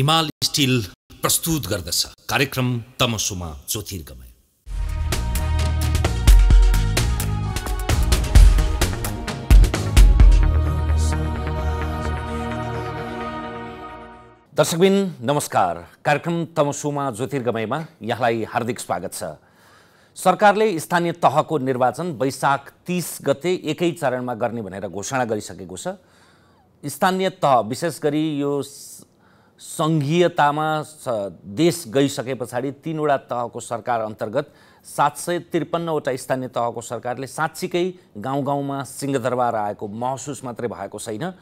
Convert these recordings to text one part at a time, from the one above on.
हिमाल स्टिल प्रस्तुत गर्दछ कार्यक्रम तमसुमा ज्योतिर्गमय दर्शकबिन नमस्कार कार्यक्रम तमसुमा ज्योतिर्गमयमा यहाँलाई हार्दिक स्वागत छ सरकारले स्थानीय तहको निर्वाचन वैशाख तिस गते एकै चरणमा गर्ने भनेर घोषणा गरिसकेको छ स्थानीय तह विशेष गरी यो सङ्घीयतामा देश गइसके पछाडि तिनवटा तहको सरकार अन्तर्गत सात सय त्रिपन्नवटा स्थानीय तहको सरकारले साँच्चीकै गाउँ गाउँमा सिंहदरबार आएको महसुस मात्रै भएको छैन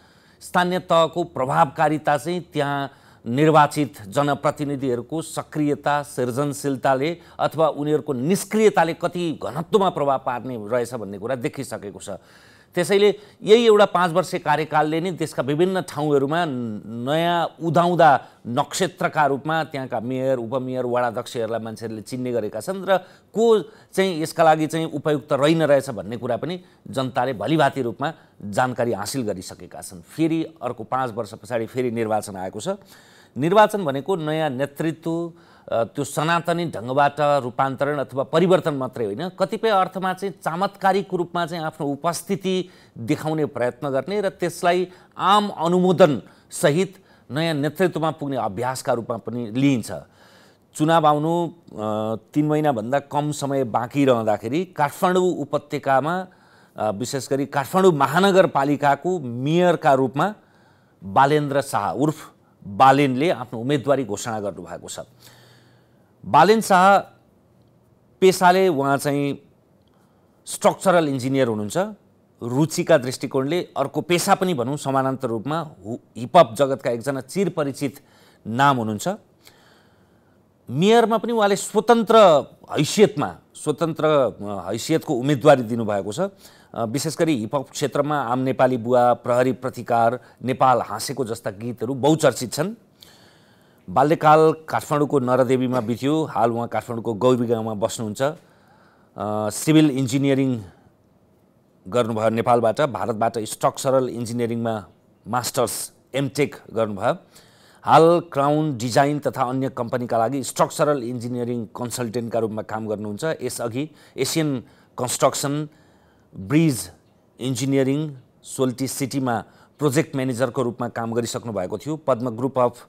स्थानीय तहको प्रभावकारिता चाहिँ त्यहाँ निर्वाचित जनप्रतिनिधिहरूको सक्रियता सृजनशीलताले अथवा उनीहरूको निष्क्रियताले कति घनत्वमा प्रभाव पार्ने रहेछ भन्ने कुरा देखिसकेको छ त्यसैले यही एउटा पाँच वर्ष कार्यकालले नै देशका विभिन्न ठाउँहरूमा नयाँ उदाउँदा नक्षत्रका रूपमा त्यहाँका मेयर उपमेयर वडाध्यक्षहरूलाई मान्छेहरूले चिन्ने गरेका छन् र को चाहिँ यसका लागि चाहिँ उपयुक्त रहन रहेछ भन्ने कुरा पनि जनताले भलिभाती रूपमा जानकारी हासिल गरिसकेका छन् फेरि अर्को पाँच वर्ष पछाडि फेरि निर्वाचन आएको छ निर्वाचन भनेको नयाँ नेतृत्व त्यो सनातनी ढङ्गबाट रूपान्तरण अथवा परिवर्तन मात्रै होइन कतिपय अर्थमा चाहिँ चामत्कारिक रूपमा चाहिँ आफ्नो उपस्थिति देखाउने प्रयत्न गर्ने र त्यसलाई आम अनुमोदन सहित नयाँ नेतृत्वमा पुग्ने अभ्यासका रूपमा पनि लिइन्छ चुनाव आउनु तिन महिनाभन्दा कम समय बाँकी रहँदाखेरि काठमाडौँ उपत्यकामा विशेष गरी काठमाडौँ महानगरपालिकाको मेयरका रूपमा बालेन्द्र शाह उर्फ बालेनले आफ्नो उम्मेदवारी घोषणा गर्नुभएको छ बालेन शाह पेसाले उहाँ चाहिँ स्ट्रक्चरल इन्जिनियर हुनुहुन्छ रुचिका दृष्टिकोणले अर्को पेसा पनि भनौँ समानान्तर रूपमा हिपहप जगतका एकजना चिरपरिचित नाम हुनुहुन्छ मेयरमा पनि उहाँले स्वतन्त्र हैसियतमा स्वतन्त्र हैसियतको उम्मेदवारी दिनुभएको छ विशेष गरी हिपहप क्षेत्रमा आम नेपाली बुवा प्रहरी प्रतिकार नेपाल हाँसेको जस्ता गीतहरू बहुचर्चित छन् बाल्यकाल काठमाडौँको नरदेवीमा बित्यो हाल उहाँ काठमाडौँको गौरी गाउँमा बस्नुहुन्छ सिभिल इन्जिनियरिङ गर्नुभयो नेपालबाट भारतबाट स्ट्रक्चरल इन्जिनियरिङमा मास्टर्स एमटेक गर्नुभयो हाल क्राउन डिजाइन तथा अन्य कम्पनीका लागि स्ट्रक्चरल इन्जिनियरिङ कन्सल्टेन्टका रूपमा काम गर्नुहुन्छ यसअघि Asian construction bridge engineering Soaltee सिटीमा प्रोजेक्ट म्यानेजरको रूपमा काम गरिसक्नु भएको थियो पद्म ग्रुप अफ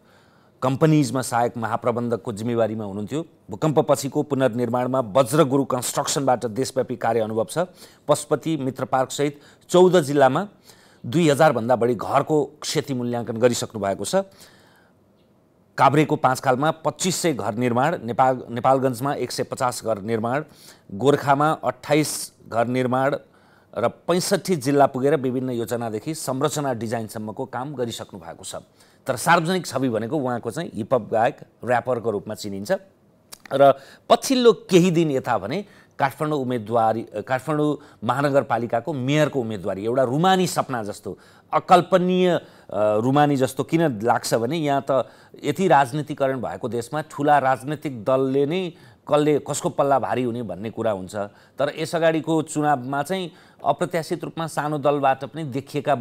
कम्पनीजमा सहायक महाप्रबन्धकको जिम्मेवारीमा हुनुहुन्थ्यो भूकम्पपछिको पुनर्निर्माणमा वज्र गुरु कन्स्ट्रक्सनबाट देशव्यापी कार्य अनुभव छ पशुपति मित्र पार्कसहित चौध जिल्लामा दुई हजारभन्दा बढी घरको क्षति मूल्याङ्कन गरिसक्नु भएको छ काभ्रेको पाँच खालमा पच्चिस सय घर निर्माण नेपाल नेपालगञ्जमा एक सय पचास घर निर्माण गोर्खामा अट्ठाइस घर निर्माण र पैँसठी जिल्ला पुगेर विभिन्न योजनादेखि संरचना डिजाइनसम्मको काम गरिसक्नु भएको छ तर सार्वजनिक छवि भनेको उहाँको चाहिँ हिपहप गायक ऱ्यापरको रूपमा चिनिन्छ र पछिल्लो केही दिन यता भने काठमाडौँ उम्मेदवारी काठमाडौँ महानगरपालिकाको मेयरको उम्मेदवारी एउटा रुमानी सपना जस्तो अकल्पनीय रुमानी जस्तो किन लाग्छ भने यहाँ त यति राजनीतिकरण भएको देशमा ठुला राजनैतिक दलले नै कसले कसको पल्ला भारी हुने भन्ने कुरा हुन्छ तर यसअगाडिको चुनावमा चाहिँ अप्रत्याशित रूपमा सानो दलबाट पनि देखिएका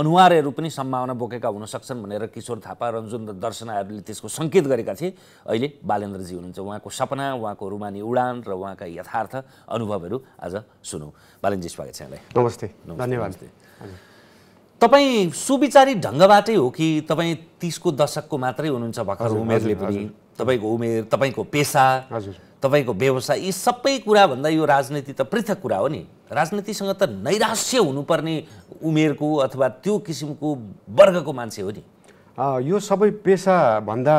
अनुहारहरू पनि सम्भावना बोकेका हुन सक्छन् भनेर किशोर थापा रन्जुन र दर्शनाहरूले त्यसको सङ्केत गरेका थिए अहिले बालेन्द्रजी हुनुहुन्छ उहाँको सपना उहाँको रुमानी उडान र उहाँका यथार्थ अनुभवहरू आज सुनौँ बालेन्द्रजी स्वागत छ यहाँलाई नमस्ते धन्यवाद तपाईँ सुविचारित ढङ्गबाटै हो कि तपाईँ तिसको दशकको मात्रै हुनुहुन्छ भर्खर उमेरले पनि तपाईँको उमेर तपाईँको पेसा हजुर तपाईँको व्यवसाय यी सबै कुराभन्दा यो राजनीति त पृथक कुरा हो नि राजनीतिसँग त नैराश्य हुनुपर्ने उमेरको अथवा त्यो किसिमको वर्गको मान्छे हो नि यो सबै पेसाभन्दा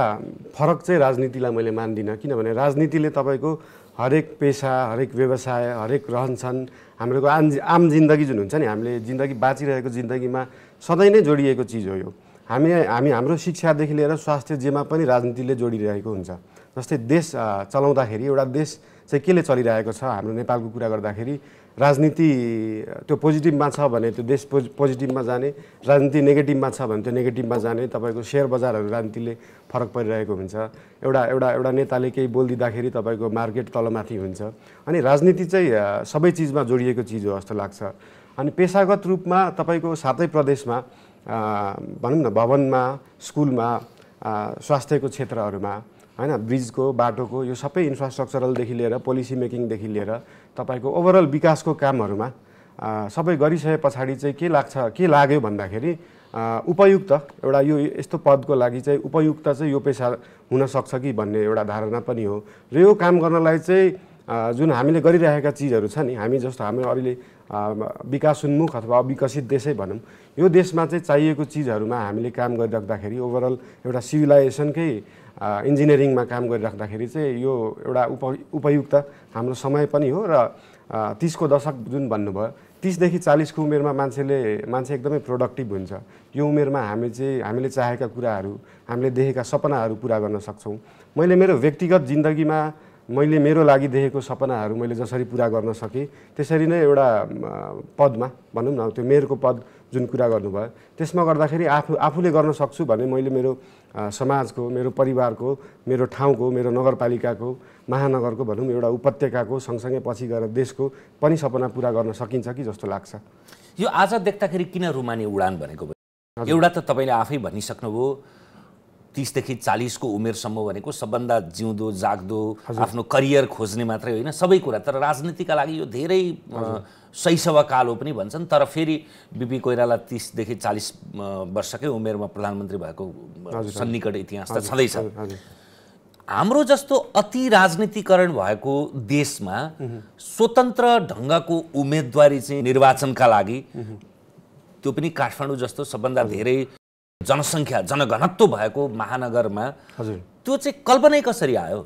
फरक चाहिँ राजनीतिलाई मैले मान्दिनँ किनभने राजनीतिले तपाईँको हरेक पेसा हरेक व्यवसाय हरेक रहन्छन् हाम्रो आम आम जिन्दगी जुन हुन्छ नि हामीले जिन्दगी बाँचिरहेको जिन्दगीमा सधैँ नै जोडिएको चिज हो यो हामी हामी हाम्रो शिक्षादेखि लिएर स्वास्थ्य जेमा पनि राजनीतिले जोडिरहेको हुन्छ जस्तै देश चलाउँदाखेरि एउटा देश चाहिँ केले चलिरहेको छ हाम्रो नेपालको कुरा गर्दाखेरि राजनीति त्यो पोजिटिभमा छ भने त्यो देश पोज पोजिटिभमा जाने राजनीति नेगेटिभमा छ भने त्यो नेगेटिभमा जाने तपाईँको सेयर बजारहरू राजनीतिले फरक परिरहेको हुन्छ एउटा एउटा एउटा नेताले केही बोलिदिँदाखेरि तपाईँको मार्केट तलमाथि हुन्छ अनि राजनीति चाहिँ सबै चिजमा जोडिएको चिज हो जस्तो लाग्छ अनि पेसागत रूपमा तपाईँको सातै प्रदेशमा भनौँ न भवनमा स्कुलमा स्वास्थ्यको क्षेत्रहरूमा होइन ब्रिजको बाटोको यो सबै इन्फ्रास्ट्रक्चरलदेखि लिएर पोलिसी मेकिङदेखि लिएर तपाईँको ओभरअल विकासको कामहरूमा सबै गरिसके पछाडि चाहिँ के लाग्छ के लाग्यो भन्दाखेरि उपयुक्त एउटा यो यस्तो पदको लागि चाहिँ उपयुक्त चाहिँ यो पेसा हुनसक्छ कि भन्ने एउटा धारणा पनि हो र यो काम गर्नलाई चाहिँ जुन हामीले गरिरहेका चिजहरू छ नि हामी जस्तो हाम्रो अहिले विकासोन्मुख अथवा अविकसित देशै भनौँ यो देशमा चाहिँ चाहिएको चिजहरूमा हामीले काम गरिराख्दाखेरि ओभरअल एउटा सिभिलाइजेसनकै इन्जिनियरिङमा काम गरिराख्दाखेरि चाहिँ यो एउटा उप उपयुक्त हाम्रो समय पनि हो र तिसको दशक जुन भन्नुभयो तिसदेखि चालिसको उमेरमा मान्छेले मान्छे एकदमै प्रोडक्टिभ हुन्छ यो उमेरमा हामी चाहिँ हामीले चाहेका कुराहरू हामीले देखेका सपनाहरू पुरा गर्न सक्छौँ मैले मेरो व्यक्तिगत जिन्दगीमा मैले मेरो लागि देखेको सपनाहरू मैले जसरी पुरा गर्न सकेँ त्यसरी नै एउटा पदमा भनौँ न त्यो मेयरको पद जुन कुरा गर्नुभयो त्यसमा गर्दाखेरि आफू आफूले गर्न सक्छु भने मैले मेरो समाजको मेरो परिवारको मेरो ठाउँको मेरो नगरपालिकाको महानगरको भनौँ एउटा उपत्यकाको सँगसँगै पछि गएर देशको पनि सपना पुरा गर्न सकिन्छ कि जस्तो लाग्छ यो आज देख्दाखेरि किन रुमानी उडान भनेको भयो एउटा त तपाईँले आफै भनिसक्नुभयो तिसदेखि चालिसको उमेरसम्म भनेको सबभन्दा जिउँदो जाग्दो आफ्नो करियर खोज्ने मात्रै होइन सबै कुरा तर राजनीतिका लागि यो धेरै शैशवकाल हो पनि भन्छन् तर फेरि बिपी कोइराला तिसदेखि चालिस वर्षकै उमेरमा प्रधानमन्त्री भएको सन्निकट इतिहास त छँदैछ हाम्रो जस्तो अति राजनीतिकरण भएको देशमा स्वतन्त्र ढङ्गको उम्मेदवारी चाहिँ निर्वाचनका लागि त्यो पनि काठमाडौँ जस्तो सबभन्दा धेरै जनसङ्ख्या जनघनत्व भएको महानगरमा हजुर त्यो चाहिँ कल्पनै कसरी आयो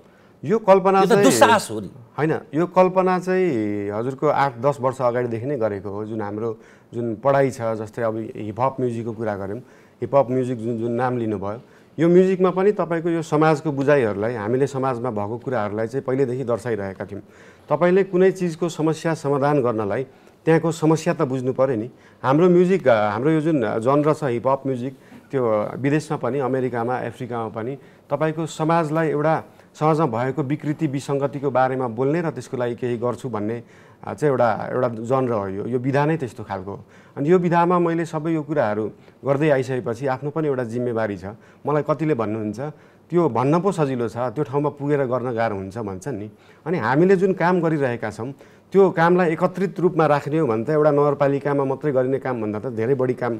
यो कल्पना दुस्साहस हो नि होइन यो कल्पना चाहिँ हजुरको आठ दस वर्ष अगाडिदेखि नै गरेको हो जुन हाम्रो जुन पढाइ छ जस्तै अब हिपहप म्युजिकको कुरा गऱ्यौँ हिपहप म्युजिक जुन जुन नाम लिनुभयो यो म्युजिकमा पनि तपाईँको यो समाजको बुझाइहरूलाई हामीले समाजमा भएको कुराहरूलाई चाहिँ पहिल्यैदेखि दर्शाइरहेका थियौँ तपाईँले कुनै चिजको समस्या समाधान गर्नलाई त्यहाँको समस्या त बुझ्नु पऱ्यो नि हाम्रो म्युजिक हाम्रो यो जुन जनर छ हिपहप म्युजिक त्यो विदेशमा पनि अमेरिकामा अफ्रिकामा पनि तपाईँको समाजलाई एउटा समाजमा भएको विकृति विसङ्गतिको बारेमा बोल्ने र त्यसको लागि केही गर्छु भन्ने चाहिँ एउटा एउटा जनर हो यो यो विधा नै त्यस्तो खालको हो अनि यो विधामा मैले सबै यो कुराहरू गर्दै आइसकेपछि आफ्नो पनि एउटा जिम्मेवारी छ मलाई कतिले भन्नुहुन्छ त्यो भन्न पो सजिलो छ त्यो ठाउँमा पुगेर गर्न गाह्रो हुन्छ भन्छन् नि अनि हामीले जुन काम गरिरहेका छौँ त्यो कामलाई एकत्रित रूपमा राख्ने हो भने त एउटा नगरपालिकामा मात्रै गरिने कामभन्दा त धेरै बढी काम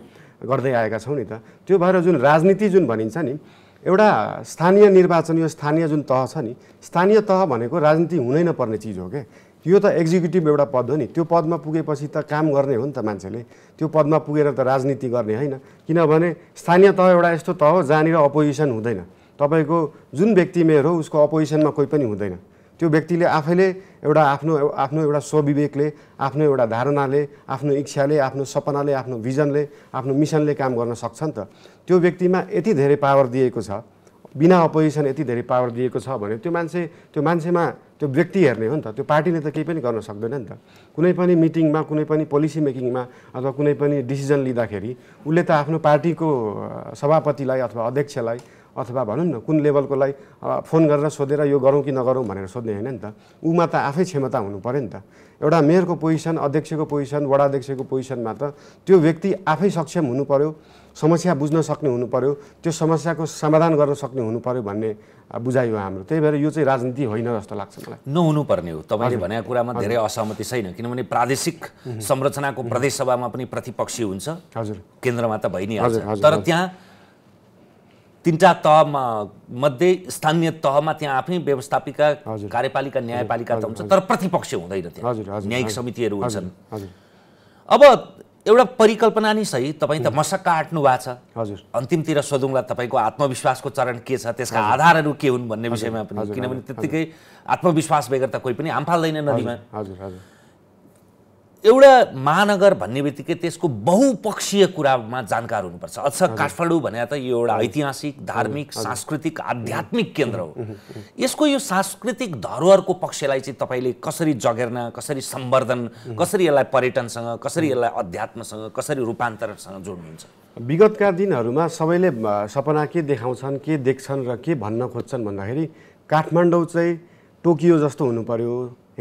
गर्दै आएका छौँ नि त त्यो भएर जुन राजनीति जुन भनिन्छ नि एउटा स्थानीय निर्वाचन यो स्थानीय जुन तह छ नि स्थानीय तह भनेको राजनीति हुनै नपर्ने चिज हो क्या यो त एक्जिक्युटिभ एउटा पद हो नि त्यो पदमा पुगेपछि त काम गर्ने हो नि त मान्छेले त्यो पदमा पुगेर त राजनीति गर्ने होइन किनभने स्थानीय तह एउटा यस्तो तह हो जहाँनिर अपोजिसन हुँदैन तपाईँको जुन व्यक्ति मेयर हो उसको अपोजिसनमा कोही पनि हुँदैन त्यो व्यक्तिले आफैले एउटा आफ्नो आफ्नो एउटा स्वविवेकले आफ्नो एउटा धारणाले आफ्नो इच्छाले आफ्नो सपनाले आफ्नो भिजनले आफ्नो मिसनले काम गर्न सक्छ नि त त्यो व्यक्तिमा यति धेरै पावर दिएको छ बिना अपोजिसन यति धेरै पावर दिएको छ भने त्यो मान्छे त्यो मान्छेमा त्यो व्यक्ति हेर्ने हो नि त त्यो पार्टीले त केही पनि गर्न सक्दैन नि त कुनै पनि मिटिङमा कुनै पनि पोलिसी मेकिङमा अथवा कुनै पनि डिसिजन लिँदाखेरि उसले त आफ्नो पार्टीको सभापतिलाई अथवा अध्यक्षलाई अथवा भनौँ न कुन लेभलको लागि फोन गरेर सोधेर यो गरौँ कि नगरौँ भनेर सोध्ने होइन नि त ऊमा त आफै क्षमता हुनु पऱ्यो नि त एउटा मेयरको पोजिसन अध्यक्षको पोजिसन वडा वडाध्यक्षको पोजिसनमा त त्यो व्यक्ति आफै सक्षम हुनु पऱ्यो समस्या बुझ्न सक्ने हुनु पऱ्यो त्यो समस्याको समाधान गर्न सक्ने हुनु पऱ्यो भन्ने बुझाइ हो हाम्रो त्यही भएर यो चाहिँ राजनीति होइन जस्तो लाग्छ मलाई नहुनुपर्ने हो तपाईँले भनेको कुरामा धेरै असहमति छैन किनभने प्रादेशिक संरचनाको प्रदेशसभामा पनि प्रतिपक्षी हुन्छ हजुर केन्द्रमा त भइ नै तर त्यहाँ तिनवटा तहमा मध्ये स्थानीय तहमा त्यहाँ आफै व्यवस्थापिका कार्यपालिका न्यायपालिका त हुन्छ तर प्रतिपक्ष हुँदैन त्यहाँ न्यायिक समितिहरू हुन्छन् अब एउटा परिकल्पना नै सही तपाईँ त मसक्का आँट्नु भएको छ हजुर अन्तिमतिर सोधौँला तपाईँको आत्मविश्वासको चरण के छ त्यसका आधारहरू के हुन् भन्ने विषयमा पनि किनभने त्यत्तिकै आत्मविश्वास बेगर त कोही पनि हाम फाल्दैन नदीमा हजुर हजुर एउटा महानगर भन्ने बित्तिकै त्यसको बहुपक्षीय कुरामा जानकार हुनुपर्छ अझ काठमाडौँ भने त यो एउटा ऐतिहासिक धार्मिक सांस्कृतिक आध्यात्मिक केन्द्र हो यसको यो सांस्कृतिक धरोहरको पक्षलाई चाहिँ तपाईँले कसरी जगेर्न कसरी सम्वर्धन कसरी यसलाई पर्यटनसँग कसरी यसलाई अध्यात्मसँग कसरी रूपान्तरणसँग जोड्नुहुन्छ विगतका दिनहरूमा सबैले सपना के देखाउँछन् के देख्छन् र के भन्न खोज्छन् भन्दाखेरि काठमाडौँ चाहिँ टोकियो जस्तो हुनु पर्यो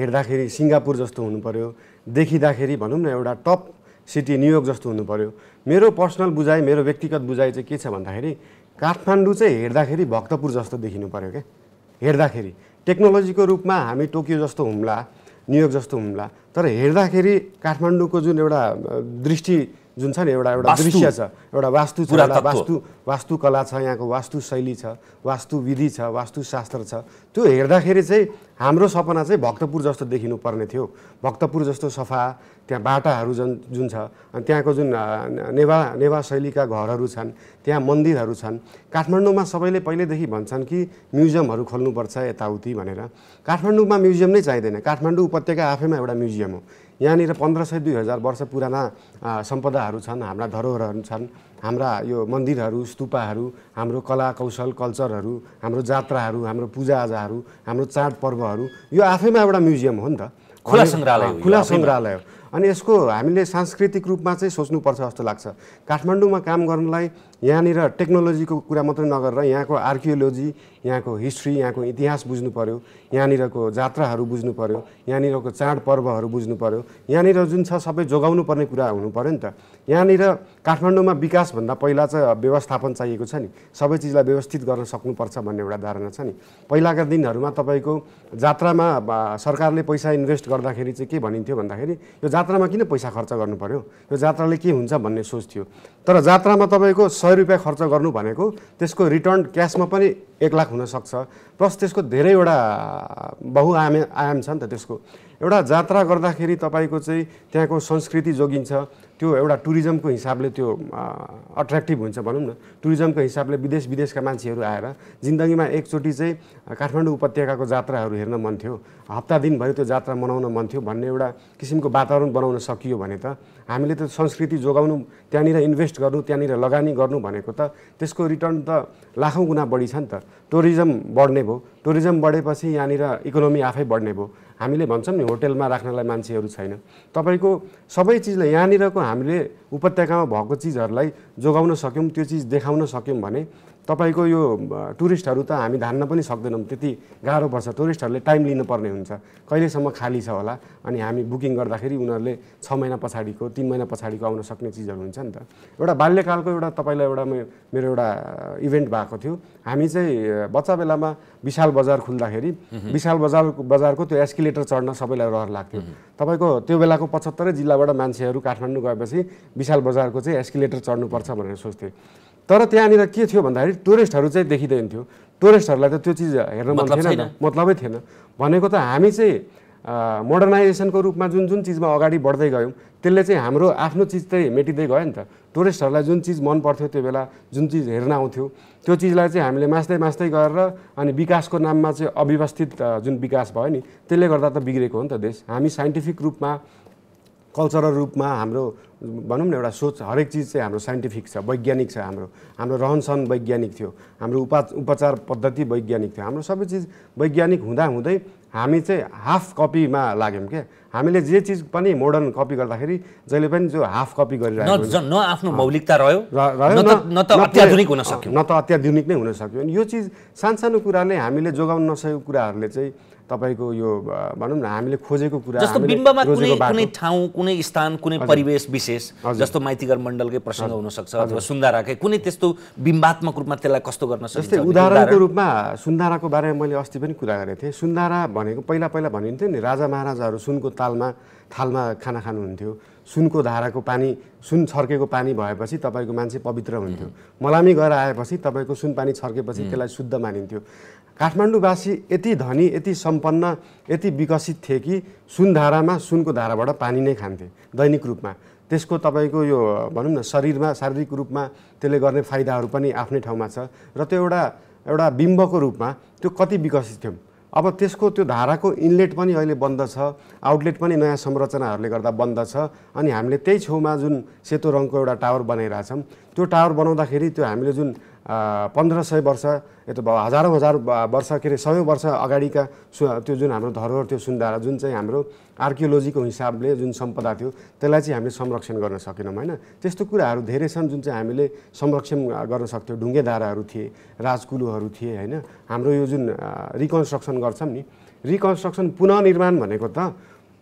हेर्दाखेरि सिङ्गापुर जस्तो हुनु पर्यो देखिँदाखेरि भनौँ न एउटा टप सिटी न्युयोर्क जस्तो हुनु पऱ्यो मेरो पर्सनल बुझाइ मेरो व्यक्तिगत बुझाइ चाहिँ के छ भन्दाखेरि काठमाडौँ चाहिँ हेर्दाखेरि भक्तपुर जस्तो देखिनु पऱ्यो क्या हेर्दाखेरि टेक्नोलोजीको रूपमा हामी टोकियो जस्तो हुम्ला न्युयोर्क जस्तो हुम्ला तर हेर्दाखेरि काठमाडौँको जुन एउटा दृष्टि जुन छ नि एउटा एउटा दृश्य छ एउटा वास्तु छ एउटा वास्तु वास्तुकला छ यहाँको वास्तु शैली छ वास्तुविधि छ वास्तुशास्त्र छ त्यो हेर्दाखेरि चाहिँ हाम्रो सपना चाहिँ भक्तपुर जस्तो देखिनु पर्ने थियो भक्तपुर जस्तो सफा त्यहाँ बाटाहरू जुन जुन छ अनि त्यहाँको जुन नेवा नेवा शैलीका घरहरू छन् त्यहाँ मन्दिरहरू छन् काठमाडौँमा सबैले पहिल्यैदेखि भन्छन् कि म्युजियमहरू खोल्नुपर्छ यताउति भनेर काठमाडौँमा म्युजियम नै चाहिँदैन काठमाडौँ उपत्यका आफैमा एउटा म्युजियम हो यहाँनिर पन्ध्र सय दुई हजार वर्ष पुराना सम्पदाहरू छन् हाम्रा धरोहरहरू छन् हाम्रा यो मन्दिरहरू स्तुपाहरू हाम्रो कला कौशल कल्चरहरू हाम्रो जात्राहरू हाम्रो पूजाआजाहरू हाम्रो चाडपर्वहरू यो आफैमा एउटा म्युजियम हो नि त खुला सङ्ग्रहालय खुला सङ्ग्रहालय अनि यसको हामीले सांस्कृतिक रूपमा चाहिँ सोच्नुपर्छ जस्तो लाग्छ काठमाडौँमा काम गर्नलाई यहाँनिर टेक्नोलोजीको कुरा मात्रै नगरेर यहाँको आर्कियोलोजी यहाँको हिस्ट्री यहाँको इतिहास बुझ्नु पऱ्यो यहाँनिरको जात्राहरू बुझ्नु पऱ्यो यहाँनिरको चाडपर्वहरू बुझ्नु पऱ्यो यहाँनिर जुन छ सबै जोगाउनु पर्ने कुरा हुनु पऱ्यो नि त यहाँनिर काठमाडौँमा विकासभन्दा पहिला चाहिँ व्यवस्थापन चाहिएको छ नि सबै चिजलाई व्यवस्थित गर्न सक्नुपर्छ भन्ने एउटा धारणा छ नि पहिलाका दिनहरूमा तपाईँको जात्रामा सरकारले पैसा इन्भेस्ट गर्दाखेरि चाहिँ के भनिन्थ्यो भन्दाखेरि यो जात्रामा किन पैसा खर्च गर्नु पऱ्यो यो जात्राले के हुन्छ भन्ने सोच थियो तर जात्रामा तपाईँको सय रुपियाँ खर्च गर्नु भनेको त्यसको रिटर्न क्यासमा पनि एक लाख हुनसक्छ प्लस त्यसको धेरैवटा बहुआयाम आयाम छ नि त त्यसको एउटा जात्रा गर्दाखेरि तपाईँको चाहिँ त्यहाँको संस्कृति जोगिन्छ त्यो एउटा टुरिज्मको हिसाबले त्यो अट्र्याक्टिभ हुन्छ भनौँ न टुरिज्मको हिसाबले विदेश विदेशका मान्छेहरू आएर जिन्दगीमा एकचोटि चाहिँ काठमाडौँ उपत्यकाको जात्राहरू हेर्न मन थियो हप्ता दिनभरि त्यो जात्रा मनाउन मन थियो भन्ने एउटा किसिमको वातावरण बनाउन सकियो भने त हामीले त संस्कृति जोगाउनु त्यहाँनिर इन्भेस्ट गर्नु त्यहाँनिर लगानी गर्नु भनेको त त्यसको रिटर्न त लाखौँ गुणा बढी छ नि त टुरिज्म बढ्ने भयो टुरिज्म बढेपछि यहाँनिर इकोनोमी आफै बढ्ने भयो हामीले भन्छौँ नि होटेलमा राख्नलाई मान्छेहरू छैन तपाईँको सबै चिजलाई यहाँनिरको हामीले उपत्यकामा भएको चिजहरूलाई जोगाउन सक्यौँ त्यो चिज देखाउन सक्यौँ भने तपाईँको यो टुरिस्टहरू त हामी धान्न पनि सक्दैनौँ त्यति गाह्रो पर्छ टुरिस्टहरूले टाइम लिनुपर्ने हुन्छ कहिलेसम्म खाली छ होला अनि हामी बुकिङ गर्दाखेरि उनीहरूले छ महिना पछाडिको तिन महिना पछाडिको आउन सक्ने चिजहरू हुन्छ नि त एउटा बाल्यकालको एउटा तपाईँलाई एउटा मेरो एउटा इभेन्ट भएको थियो हामी चाहिँ बच्चा बेलामा विशाल बजार खुल्दाखेरि विशाल बजार बजारको त्यो एस्किलेटर चढ्न सबैलाई रहर लाग्थ्यो तपाईँको त्यो बेलाको पचहत्तरै जिल्लाबाट मान्छेहरू काठमाडौँ गएपछि विशाल बजारको चाहिँ एस्किलेटर चढ्नुपर्छ भनेर सोच्थेँ तर त्यहाँनिर के थियो भन्दाखेरि टुरिस्टहरू चाहिँ देखिँदैन थियो टुरिस्टहरूलाई त त्यो चिज हेर्न मन थिएन मतलबै थिएन भनेको त हामी चाहिँ मोडर्नाइजेसनको रूपमा जुन जुन चिजमा अगाडि बढ्दै गयौँ त्यसले चाहिँ हाम्रो आफ्नो चिज चाहिँ मेटिँदै गयो नि त टुरिस्टहरूलाई जुन चिज मन पर्थ्यो त्यो बेला जुन चिज हेर्न आउँथ्यो त्यो चिजलाई चाहिँ हामीले मास्दै मास्दै गरेर अनि विकासको नाममा चाहिँ अव्यवस्थित जुन विकास भयो नि त्यसले गर्दा त बिग्रेको हो नि त देश हामी साइन्टिफिक रूपमा कल्चरल रूपमा हाम्रो भनौँ न एउटा सोच हरेक चिज चाहिँ हाम्रो साइन्टिफिक छ वैज्ञानिक छ हाम्रो हाम्रो रहनसहन वैज्ञानिक थियो हाम्रो उपा उपचार पद्धति वैज्ञानिक थियो हाम्रो सबै चिज वैज्ञानिक हुँदा हुँदै हामी चाहिँ हाफ कपीमा लाग्यौँ क्या हामीले जे चिज पनि मोडर्न कपी गर्दाखेरि जहिले पनि जो हाफ कपी गरिरहेको न आफ्नो मौलिकता रह्यो न त अत्याधुनिक हुन सक्यो न त अत्याधुनिक नै हुन सक्यो यो चिज सानसानो कुराले हामीले जोगाउन नसकेको कुराहरूले चाहिँ तपाईँको यो भनौँ न हामीले खोजेको कुरा जस्तो बिम्बमा कुनै कुनै ठाउँ कुनै स्थान कुनै परिवेश विशेष जस्तो माइतीघर मण्डलकै प्रसङ्ग हुनसक्छ अथवा सुन्दाराकै कुनै त्यस्तो बिम्बात्मक रूपमा त्यसलाई कस्तो गर्न सक्छ जस्तै उदाहरणको रूपमा सुन्दाराको बारेमा मैले अस्ति पनि कुरा गरेको थिएँ सुन्दारा भनेको पहिला पहिला भनिन्थ्यो नि राजा महाराजाहरू सुनको तालमा थालमा खाना खानुहुन्थ्यो सुनको धाराको पानी सुन छर्केको पानी भएपछि तपाईँको मान्छे पवित्र हुन्थ्यो मलामी गएर आएपछि तपाईँको सुन पानी छर्केपछि त्यसलाई शुद्ध मानिन्थ्यो काठमाडौँवासी यति धनी यति सम्पन्न यति विकसित थिए कि सुन धारामा सुनको धाराबाट पानी नै खान्थे दैनिक रूपमा त्यसको तपाईँको यो भनौँ न शरीरमा शारीरिक रूपमा त्यसले गर्ने फाइदाहरू पनि आफ्नै ठाउँमा छ र त्यो एउटा एउटा बिम्बको रूपमा त्यो कति विकसित थियौँ अब त्यसको त्यो धाराको इनलेट पनि अहिले बन्द छ आउटलेट पनि नयाँ संरचनाहरूले गर्दा बन्द छ अनि हामीले त्यही छेउमा जुन सेतो रङको एउटा टावर बनाइरहेछौँ त्यो टावर बनाउँदाखेरि त्यो हामीले जुन पन्ध्र सय वर्ष यता हजारौँ हजार वर्ष के अरे सयौँ वर्ष अगाडिका सु त्यो जुन हाम्रो धरोहर थियो सुनधारा जुन चाहिँ हाम्रो आर्कियोलोजीको हिसाबले जुन सम्पदा थियो त्यसलाई चाहिँ हामीले संरक्षण गर्न सकेनौँ होइन त्यस्तो कुराहरू धेरै छन् जुन चाहिँ हामीले संरक्षण गर्न सक्थ्यौँ ढुङ्गे धाराहरू थिए राजकुलोहरू थिए होइन हाम्रो यो जुन रिकन्स्ट्रक्सन गर्छौँ नि रिकन्स्ट्रक्सन पुनर्निर्माण भनेको त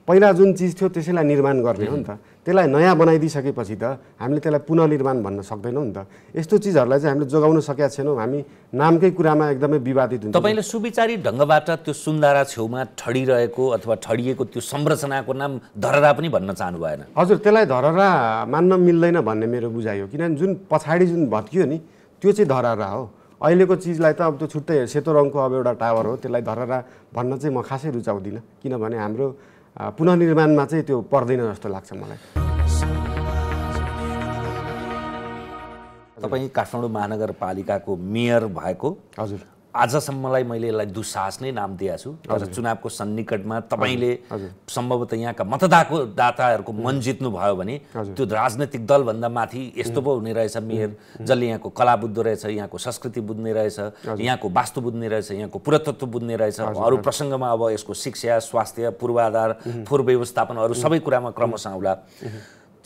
पहिला जुन चिज थियो त्यसैलाई निर्माण गर्ने हो नि त त्यसलाई नयाँ बनाइदिइसकेपछि त हामीले त्यसलाई पुननिर्माण भन्न सक्दैनौँ नि त यस्तो चिजहरूलाई चाहिँ हामीले जोगाउन सकेका छैनौँ हामी नामकै कुरामा एकदमै विवादित हुन्छ तपाईँले सुविचारी ढङ्गबाट त्यो सुन्दारा छेउमा ठडिरहेको अथवा ठडिएको त्यो संरचनाको नाम धरहरा पनि भन्न चाहनु भएन हजुर त्यसलाई धरहरा मान्न मिल्दैन भन्ने मेरो बुझाइ हो किनभने जुन पछाडि जुन भत्कियो नि त्यो चाहिँ धरहरा हो अहिलेको चिजलाई त अब त्यो छुट्टै सेतो रङको अब एउटा टावर हो त्यसलाई धरहरा भन्न चाहिँ म खासै रुचाउँदिनँ किनभने हाम्रो पुनर्निर्माणमा चाहिँ त्यो पर्दैन जस्तो लाग्छ मलाई तपाईँ काठमाडौँ महानगरपालिकाको मेयर भएको हजुर आजसम्मलाई मैले यसलाई दुस्साहस नै नाम दिएको छु तर चुनावको सन्निकटमा तपाईँले सम्भवतः यहाँका मतदाको दाताहरूको मन जित्नुभयो भने त्यो राजनैतिक दलभन्दा माथि यस्तो पो हुने रहेछ मेयर जसले यहाँको कला बुझ्दो रहेछ यहाँको संस्कृति बुझ्ने रहेछ यहाँको वास्तु बुझ्ने रहेछ यहाँको पुरातत्व बुझ्ने रहेछ अरू प्रसङ्गमा अब यसको शिक्षा स्वास्थ्य पूर्वाधार फोहोर व्यवस्थापन अरू सबै कुरामा क्रमशः आउला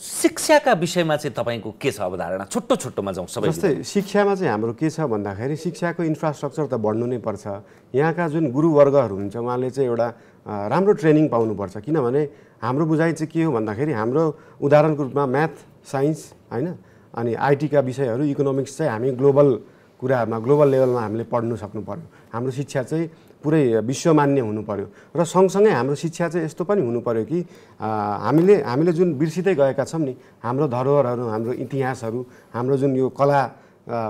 शिक्षाका विषयमा चाहिँ तपाईँको के छ अवधारणा छोटो छोटोमा जाउँ सबै जस्तै शिक्षामा चाहिँ हाम्रो के छ भन्दाखेरि शिक्षाको इन्फ्रास्ट्रक्चर त बढ्नु नै पर्छ यहाँका जुन गुरुवर्गहरू हुन्छ उहाँले चाहिँ एउटा राम्रो ट्रेनिङ पाउनुपर्छ किनभने हाम्रो बुझाइ चाहिँ के हो भन्दाखेरि हाम्रो उदाहरणको रूपमा म्याथ साइन्स होइन अनि आइटीका विषयहरू इकोनोमिक्स चाहिँ हामी ग्लोबल कुराहरूमा ग्लोबल लेभलमा हामीले पढ्नु सक्नु पऱ्यो हाम्रो शिक्षा चाहिँ पुरै विश्व विश्वमान्य हुनु पर्यो र सँगसँगै हाम्रो शिक्षा चाहिँ यस्तो पनि हुनु पर्यो कि हामीले हामीले जुन बिर्सिँदै गएका छौँ नि हाम्रो धरोहरहरू हाम्रो इतिहासहरू हाम्रो जुन यो कला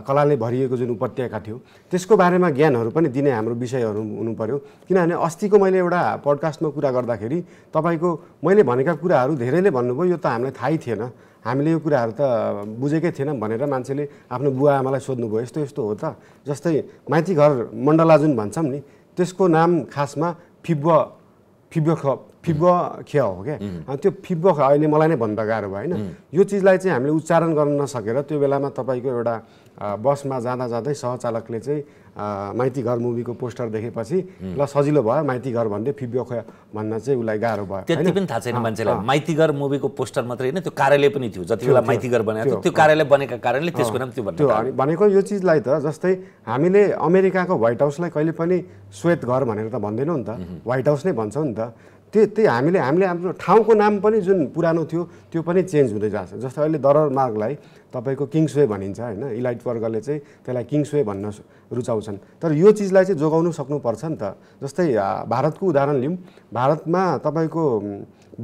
कलाले भरिएको जुन उपत्यका थियो त्यसको बारेमा ज्ञानहरू पनि दिने हाम्रो विषयहरू हुनु पऱ्यो किनभने अस्तिको मैले एउटा पडकास्टमा कुरा गर्दाखेरि तपाईँको मैले भनेका कुराहरू धेरैले भन्नुभयो यो त हामीलाई थाहै थिएन हामीले यो कुराहरू त बुझेकै थिएन भनेर मान्छेले आफ्नो बुवा आमालाई सोध्नुभयो यस्तो यस्तो हो त जस्तै माथि घर मण्डला जुन भन्छौँ नि त्यसको नाम खासमा फिब्ब फिब्ब ख फिब्ब हो क्या अनि त्यो फिब्ब ख अहिले मलाई नै भन्दा गाह्रो भयो होइन यो चिजलाई चाहिँ हामीले उच्चारण गर्न नसकेर त्यो बेलामा तपाईँको एउटा बसमा जाँदा जाँदै सहचालकले चाहिँ माइती घर मुभीको पोस्टर देखेपछि ल सजिलो भयो माइती घर भन्दै फिब्यो खोया भन्न चाहिँ उसलाई गाह्रो भयो त्यति पनि थाहा छैन मान्छेलाई माइती घर मुभीको पोस्टर मात्रै होइन त्यो कार्यालय पनि थियो जति बेला माइती घर बनाएको त्यो कार्यालय बनेका कारणले त्यसको नाम त्यो त्यो भनेको यो चिजलाई त जस्तै हामीले अमेरिकाको व्हाइट हाउसलाई कहिले पनि श्वेत घर भनेर त भन्दैनौँ नि त व्हाइट हाउस नै भन्छौँ नि त त्यही त्यही हामीले हामीले हाम्रो ठाउँको नाम पनि जुन पुरानो थियो त्यो पनि चेन्ज हुँदै जान्छ जस्तो अहिले दरर मार्गलाई तपाईँको किङ्सवे भनिन्छ होइन इलाइट वर्गले चाहिँ त्यसलाई किङ्सवे भन्न रुचाउँछन् तर यो चिजलाई चाहिँ जोगाउनु सक्नुपर्छ नि त जस्तै भारतको उदाहरण लिउँ भारतमा तपाईँको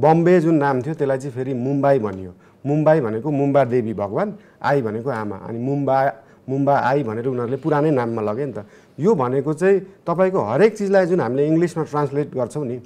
बम्बे जुन नाम थियो त्यसलाई चाहिँ फेरि मुम्बई भनियो मुम्बई भनेको मुम्बा देवी भगवान् आई भनेको आमा अनि मुम्बा मुम्बा आई भनेर उनीहरूले पुरानै नाममा लगे नि त यो भनेको चाहिँ तपाईँको हरेक चिजलाई जुन हामीले इङ्ग्लिसमा ट्रान्सलेट गर्छौँ नि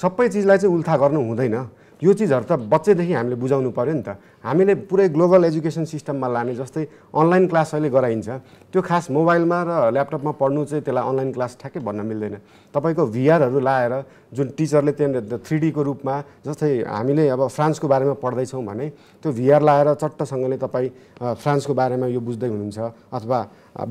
सबै चिजलाई चाहिँ उल्था गर्नु हुँदैन यो चिजहरू त बच्चैदेखि हामीले बुझाउनु पऱ्यो नि त हामीले पुरै ग्लोबल एजुकेसन सिस्टममा लाने जस्तै अनलाइन क्लास अहिले गराइन्छ त्यो खास मोबाइलमा र ल्यापटपमा पढ्नु चाहिँ त्यसलाई अनलाइन क्लास ठ्याक्कै भन्न मिल्दैन तपाईँको भिआरहरू लाएर जुन टिचरले त्यहाँनिर थ्री डीको रूपमा जस्तै हामीले अब फ्रान्सको बारेमा पढ्दैछौँ भने त्यो भिआर लाएर चट्टसँगले तपाईँ फ्रान्सको बारेमा यो बुझ्दै हुनुहुन्छ अथवा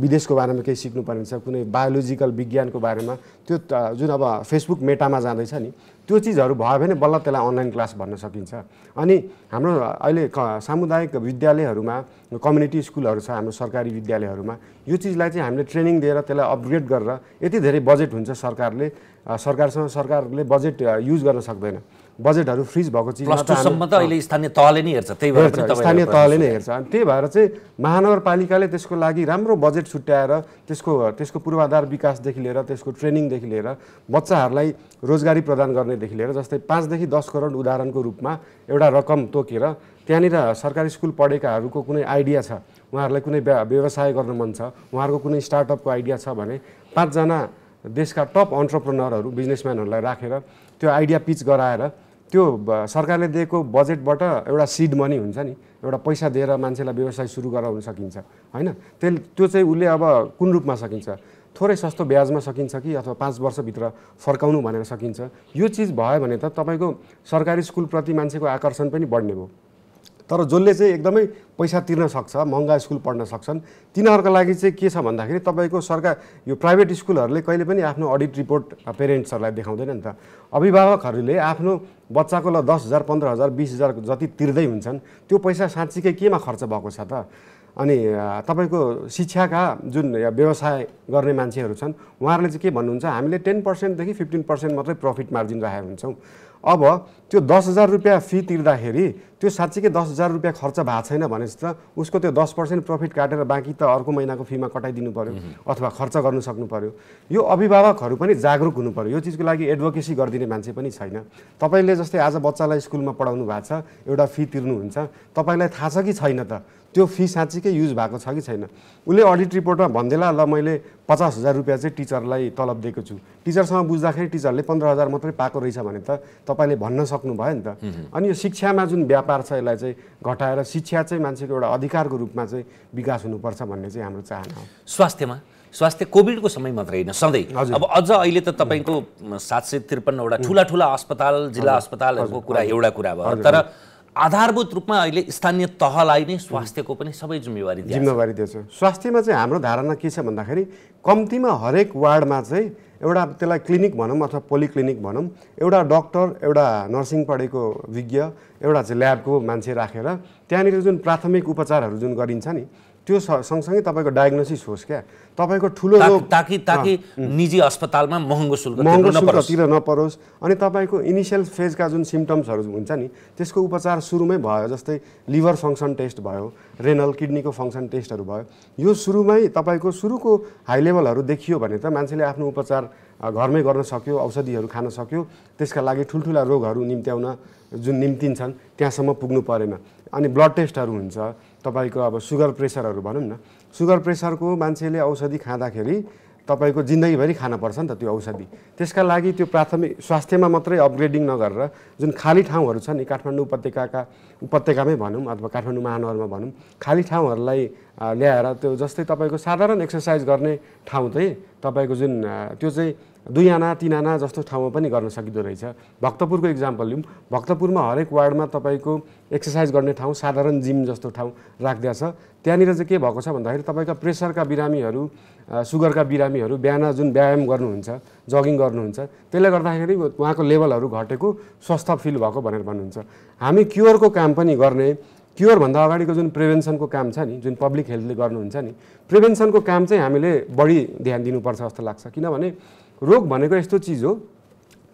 विदेशको बारेमा केही सिक्नुपर्ने हुन्छ कुनै बायोलोजिकल विज्ञानको बारेमा त्यो जुन अब फेसबुक मेटामा जाँदैछ नि त्यो चिजहरू भयो भने बल्ल त्यसलाई अनलाइन क्लास भन्न सकिन्छ अनि हाम्रो अहिले सामुदायिक विद्यालयहरूमा कम्युनिटी स्कुलहरू छ हाम्रो सरकारी विद्यालयहरूमा यो चिजलाई चाहिँ हामीले ट्रेनिङ दिएर त्यसलाई अपग्रेड गरेर यति धेरै बजेट हुन्छ सरकारले सरकारसँग सरकारले बजेट युज गर्न सक्दैन बजेटहरू फ्रिज भएको त अहिले स्थानीय तहले नै हेर्छ त्यही भएर स्थानीय तहले नै हेर्छ अनि त्यही भएर चाहिँ महानगरपालिकाले त्यसको लागि राम्रो बजेट छुट्याएर त्यसको त्यसको पूर्वाधार विकासदेखि लिएर त्यसको ट्रेनिङदेखि लिएर बच्चाहरूलाई रोजगारी प्रदान गर्नेदेखि लिएर जस्तै पाँचदेखि दस करोड उदाहरणको रूपमा एउटा रकम तोकेर त्यहाँनिर सरकारी स्कुल पढेकाहरूको कुनै आइडिया छ उहाँहरूलाई कुनै व्यवसाय गर्न मन छ उहाँहरूको कुनै स्टार्टअपको आइडिया छ भने पाँचजना देशका टप अन्टरप्रेनरहरू बिजनेसम्यानहरूलाई राखेर त्यो आइडिया पिच गराएर त्यो सरकारले दिएको बजेटबाट एउटा सिड मनी हुन्छ नि एउटा पैसा दिएर मान्छेलाई व्यवसाय सुरु गराउन सकिन्छ होइन त्यस त्यो चाहिँ उसले अब कुन रूपमा सकिन्छ थोरै सस्तो ब्याजमा सकिन्छ कि अथवा पाँच वर्षभित्र फर्काउनु भनेर सकिन्छ यो चिज भयो भने त तपाईँको सरकारी स्कुलप्रति मान्छेको आकर्षण पनि बढ्ने भयो तर जसले चाहिँ एकदमै पैसा तिर्न सक्छ महँगा स्कुल पढ्न सक्छन् तिनीहरूको लागि चाहिँ के छ भन्दाखेरि तपाईँको सरकार यो प्राइभेट स्कुलहरूले कहिले पनि आफ्नो अडिट रिपोर्ट पेरेन्ट्सहरूलाई देखाउँदैन नि त अभिभावकहरूले आफ्नो बच्चाको ल दस हजार पन्ध्र हजार बिस हजार जति तिर्दै हुन्छन् त्यो पैसा साँच्चीकै केमा खर्च भएको छ त अनि तपाईँको शिक्षाका जुन व्यवसाय गर्ने मान्छेहरू छन् उहाँहरूले चाहिँ के भन्नुहुन्छ हामीले टेन पर्सेन्टदेखि फिफ्टिन पर्सेन्ट मात्रै प्रफिट मार्जिन राखेको हुन्छौँ अब त्यो दस हजार रुपियाँ फी तिर्दाखेरि त्यो साँच्चीकै दस हजार रुपियाँ खर्च भएको छैन भनेपछि त उसको त्यो दस पर्सेन्ट प्रफिट काटेर बाँकी त अर्को महिनाको फीमा कटाइदिनु पऱ्यो अथवा खर्च गर्नु सक्नु पऱ्यो यो अभिभावकहरू पनि जागरुक हुनु पऱ्यो यो चिजको लागि एडभोकेसी गरिदिने मान्छे पनि छैन तपाईँले जस्तै आज बच्चालाई स्कुलमा पढाउनु भएको छ एउटा फी तिर्नुहुन्छ तपाईँलाई थाहा छ कि छैन त त्यो फी साँच्चीकै युज भएको छ कि छैन उसले अडिट रिपोर्टमा भन्दैला ल मैले पचास हजार रुपियाँ चाहिँ टिचरलाई तलब दिएको छु टिचरसँग बुझ्दाखेरि टिचरले पन्ध्र हजार मात्रै पाएको रहेछ भने त तपाईँले भन्न सक्नुभयो नि त अनि यो शिक्षामा जुन व्यापार छ यसलाई चाहिँ घटाएर शिक्षा चाहिँ मान्छेको एउटा अधिकारको रूपमा चाहिँ विकास हुनुपर्छ भन्ने चाहिँ हाम्रो चाहना हो स्वास्थ्यमा स्वास्थ्य कोभिडको समय मात्र होइन सधैँ अब अझ अहिले त तपाईँको सात सय त्रिपन्नवटा ठुला ठुला अस्पताल जिल्ला अस्पतालहरूको कुरा एउटा कुरा भयो तर आधारभूत रूपमा अहिले स्थानीय तहलाई नै स्वास्थ्यको पनि सबै जिम्मेवारी जिम्मेवारी दिएछ स्वास्थ्यमा चाहिँ हाम्रो धारणा के छ भन्दाखेरि कम्तीमा हरेक वार्डमा चाहिँ एउटा त्यसलाई क्लिनिक भनौँ अथवा पोलिक्लिनिक भनौँ एउटा डक्टर एउटा नर्सिङ पढेको विज्ञ एउटा चाहिँ ल्याबको मान्छे राखेर त्यहाँनिर जुन प्राथमिक उपचारहरू जुन गरिन्छ नि त्यो सँगसँगै तपाईँको डायग्नोसिस होस् क्या तपाईँको ठुलो रोग ताकि ताकि निजी अस्पतालमा महँगो शुल्क महँगो शुल्कतिर नपरोस् अनि तपाईँको इनिसियल फेजका जुन सिम्टम्सहरू हुन्छ नि त्यसको उपचार सुरुमै भयो जस्तै लिभर फङ्सन टेस्ट भयो रेनल किडनीको फङ्सन टेस्टहरू भयो यो सुरुमै तपाईँको सुरुको हाई लेभलहरू देखियो भने त मान्छेले आफ्नो उपचार घरमै गर्न सक्यो औषधिहरू खान सक्यो त्यसका लागि ठुल्ठुला रोगहरू निम्त्याउन जुन निम्तिन्छन् त्यहाँसम्म पुग्नु परेन अनि ब्लड टेस्टहरू हुन्छ तपाईँको अब सुगर प्रेसरहरू भनौँ न सुगर प्रेसरको मान्छेले औषधि खाँदाखेरि तपाईँको जिन्दगीभरि खानुपर्छ नि त त्यो औषधि त्यसका लागि त्यो प्राथमिक स्वास्थ्यमा मात्रै अपग्रेडिङ नगरेर जुन खाली ठाउँहरू छन् काठमाडौँ उपत्यकाका उपत्यकामै भनौँ अथवा काठमाडौँ महानगरमा भनौँ खाली ठाउँहरूलाई ल्याएर त्यो जस्तै तपाईँको साधारण एक्सर्साइज गर्ने ठाउँ चाहिँ तपाईँको जुन त्यो चाहिँ दुई आना तिन आना जस्तो ठाउँमा पनि गर्न सकिँदो रहेछ भक्तपुरको इक्जाम्पल लिउँ भक्तपुरमा हरेक वार्डमा तपाईँको एक्सर्साइज गर्ने ठाउँ साधारण जिम जस्तो ठाउँ राखिदिएको छ त्यहाँनिर चाहिँ के भएको छ भन्दाखेरि तपाईँका प्रेसरका बिरामीहरू सुगरका बिरामीहरू बिहान जुन व्यायाम गर्नुहुन्छ जगिङ गर्नुहुन्छ त्यसले गर्दाखेरि उहाँको लेभलहरू घटेको स्वस्थ फिल भएको भनेर भन्नुहुन्छ हामी क्योरको काम पनि गर्ने क्योरभन्दा अगाडिको जुन प्रिभेन्सनको काम छ नि जुन पब्लिक हेल्थले गर्नुहुन्छ नि प्रिभेन्सनको काम चाहिँ हामीले बढी ध्यान दिनुपर्छ जस्तो लाग्छ किनभने रोग भनेको यस्तो चिज हो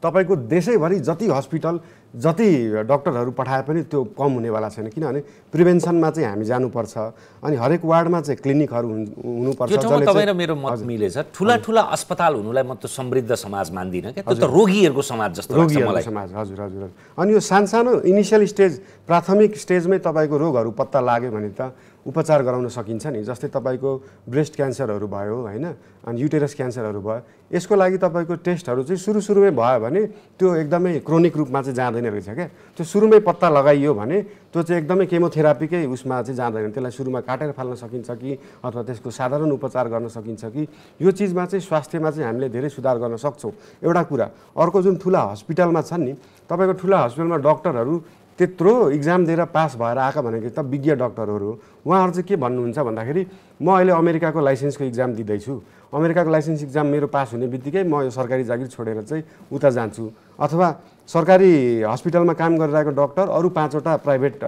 तपाईँको देशैभरि जति हस्पिटल जति डक्टरहरू पठाए पनि त्यो कम हुनेवाला छैन किनभने प्रिभेन्सनमा चाहिँ हामी जानुपर्छ अनि हरेक वार्डमा चाहिँ क्लिनिकहरू हुनुपर्छ तपाईँ र मेरो मत मिलेछ ठुला ठुला अस्पताल हुनुलाई म त समृद्ध समाज मान्दिनँ क्या त्यो त रोगीहरूको समाज जस्तो रोगीहरूको समाज हजुर हजुर हजुर अनि यो सानसानो इनिसियल स्टेज प्राथमिक स्टेजमै तपाईँको रोगहरू पत्ता लाग्यो भने त उपचार गराउन सकिन्छ नि जस्तै तपाईँको ब्रेस्ट क्यान्सरहरू भयो होइन अनि युटेरस क्यान्सरहरू भयो यसको लागि तपाईँको टेस्टहरू चाहिँ सुरु सुरुमै भयो भने त्यो एकदमै क्रोनिक रूपमा चाहिँ जाँदैन रहेछ क्या त्यो सुरुमै पत्ता लगाइयो भने त्यो चाहिँ एकदमै केमोथेरापीकै उसमा चाहिँ जाँदैन त्यसलाई सुरुमा काटेर फाल्न सकिन्छ कि अथवा त्यसको साधारण उपचार गर्न सकिन्छ कि यो चिजमा चाहिँ स्वास्थ्यमा चाहिँ हामीले धेरै सुधार गर्न सक्छौँ एउटा कुरा अर्को जुन ठुला हस्पिटलमा छन् नि तपाईँको ठुला हस्पिटलमा डक्टरहरू त्यत्रो इक्जाम दिएर पास भएर आएको भनेको त विज्ञ डक्टरहरू हो उहाँहरू चाहिँ के भन्नुहुन्छ भन्दाखेरि म अहिले अमेरिकाको लाइसेन्सको इक्जाम दिँदैछु अमेरिकाको लाइसेन्स इक्जाम मेरो पास हुने बित्तिकै म यो सरकारी जागिर छोडेर चाहिँ उता जान्छु अथवा सरकारी हस्पिटलमा काम गरिरहेको डक्टर अरू पाँचवटा प्राइभेट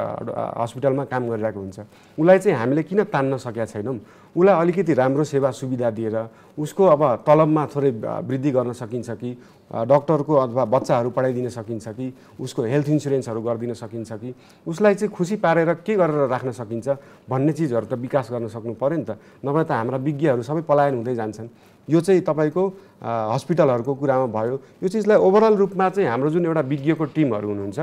हस्पिटलमा काम गरिरहेको हुन्छ उसलाई चाहिँ हामीले किन तान्न सकेका छैनौँ उसलाई अलिकति राम्रो सेवा सुविधा दिएर उसको अब तलबमा थोरै वृद्धि गर्न सकिन्छ कि डक्टरको अथवा बच्चाहरू पढाइदिन सकिन्छ कि उसको हेल्थ इन्सुरेन्सहरू गरिदिन सकिन्छ कि उसलाई चाहिँ खुसी पारेर के गरेर राख्न सकिन्छ भन्ने चिजहरू त विकास गर्न सक्नु पऱ्यो नि त नभए त हाम्रा विज्ञहरू सबै पलायन हुँदै जान्छन् यो चाहिँ तपाईँको हस्पिटलहरूको कुरामा भयो यो चिजलाई ओभरअल रूपमा चाहिँ हाम्रो जुन एउटा विज्ञको टिमहरू हुनुहुन्छ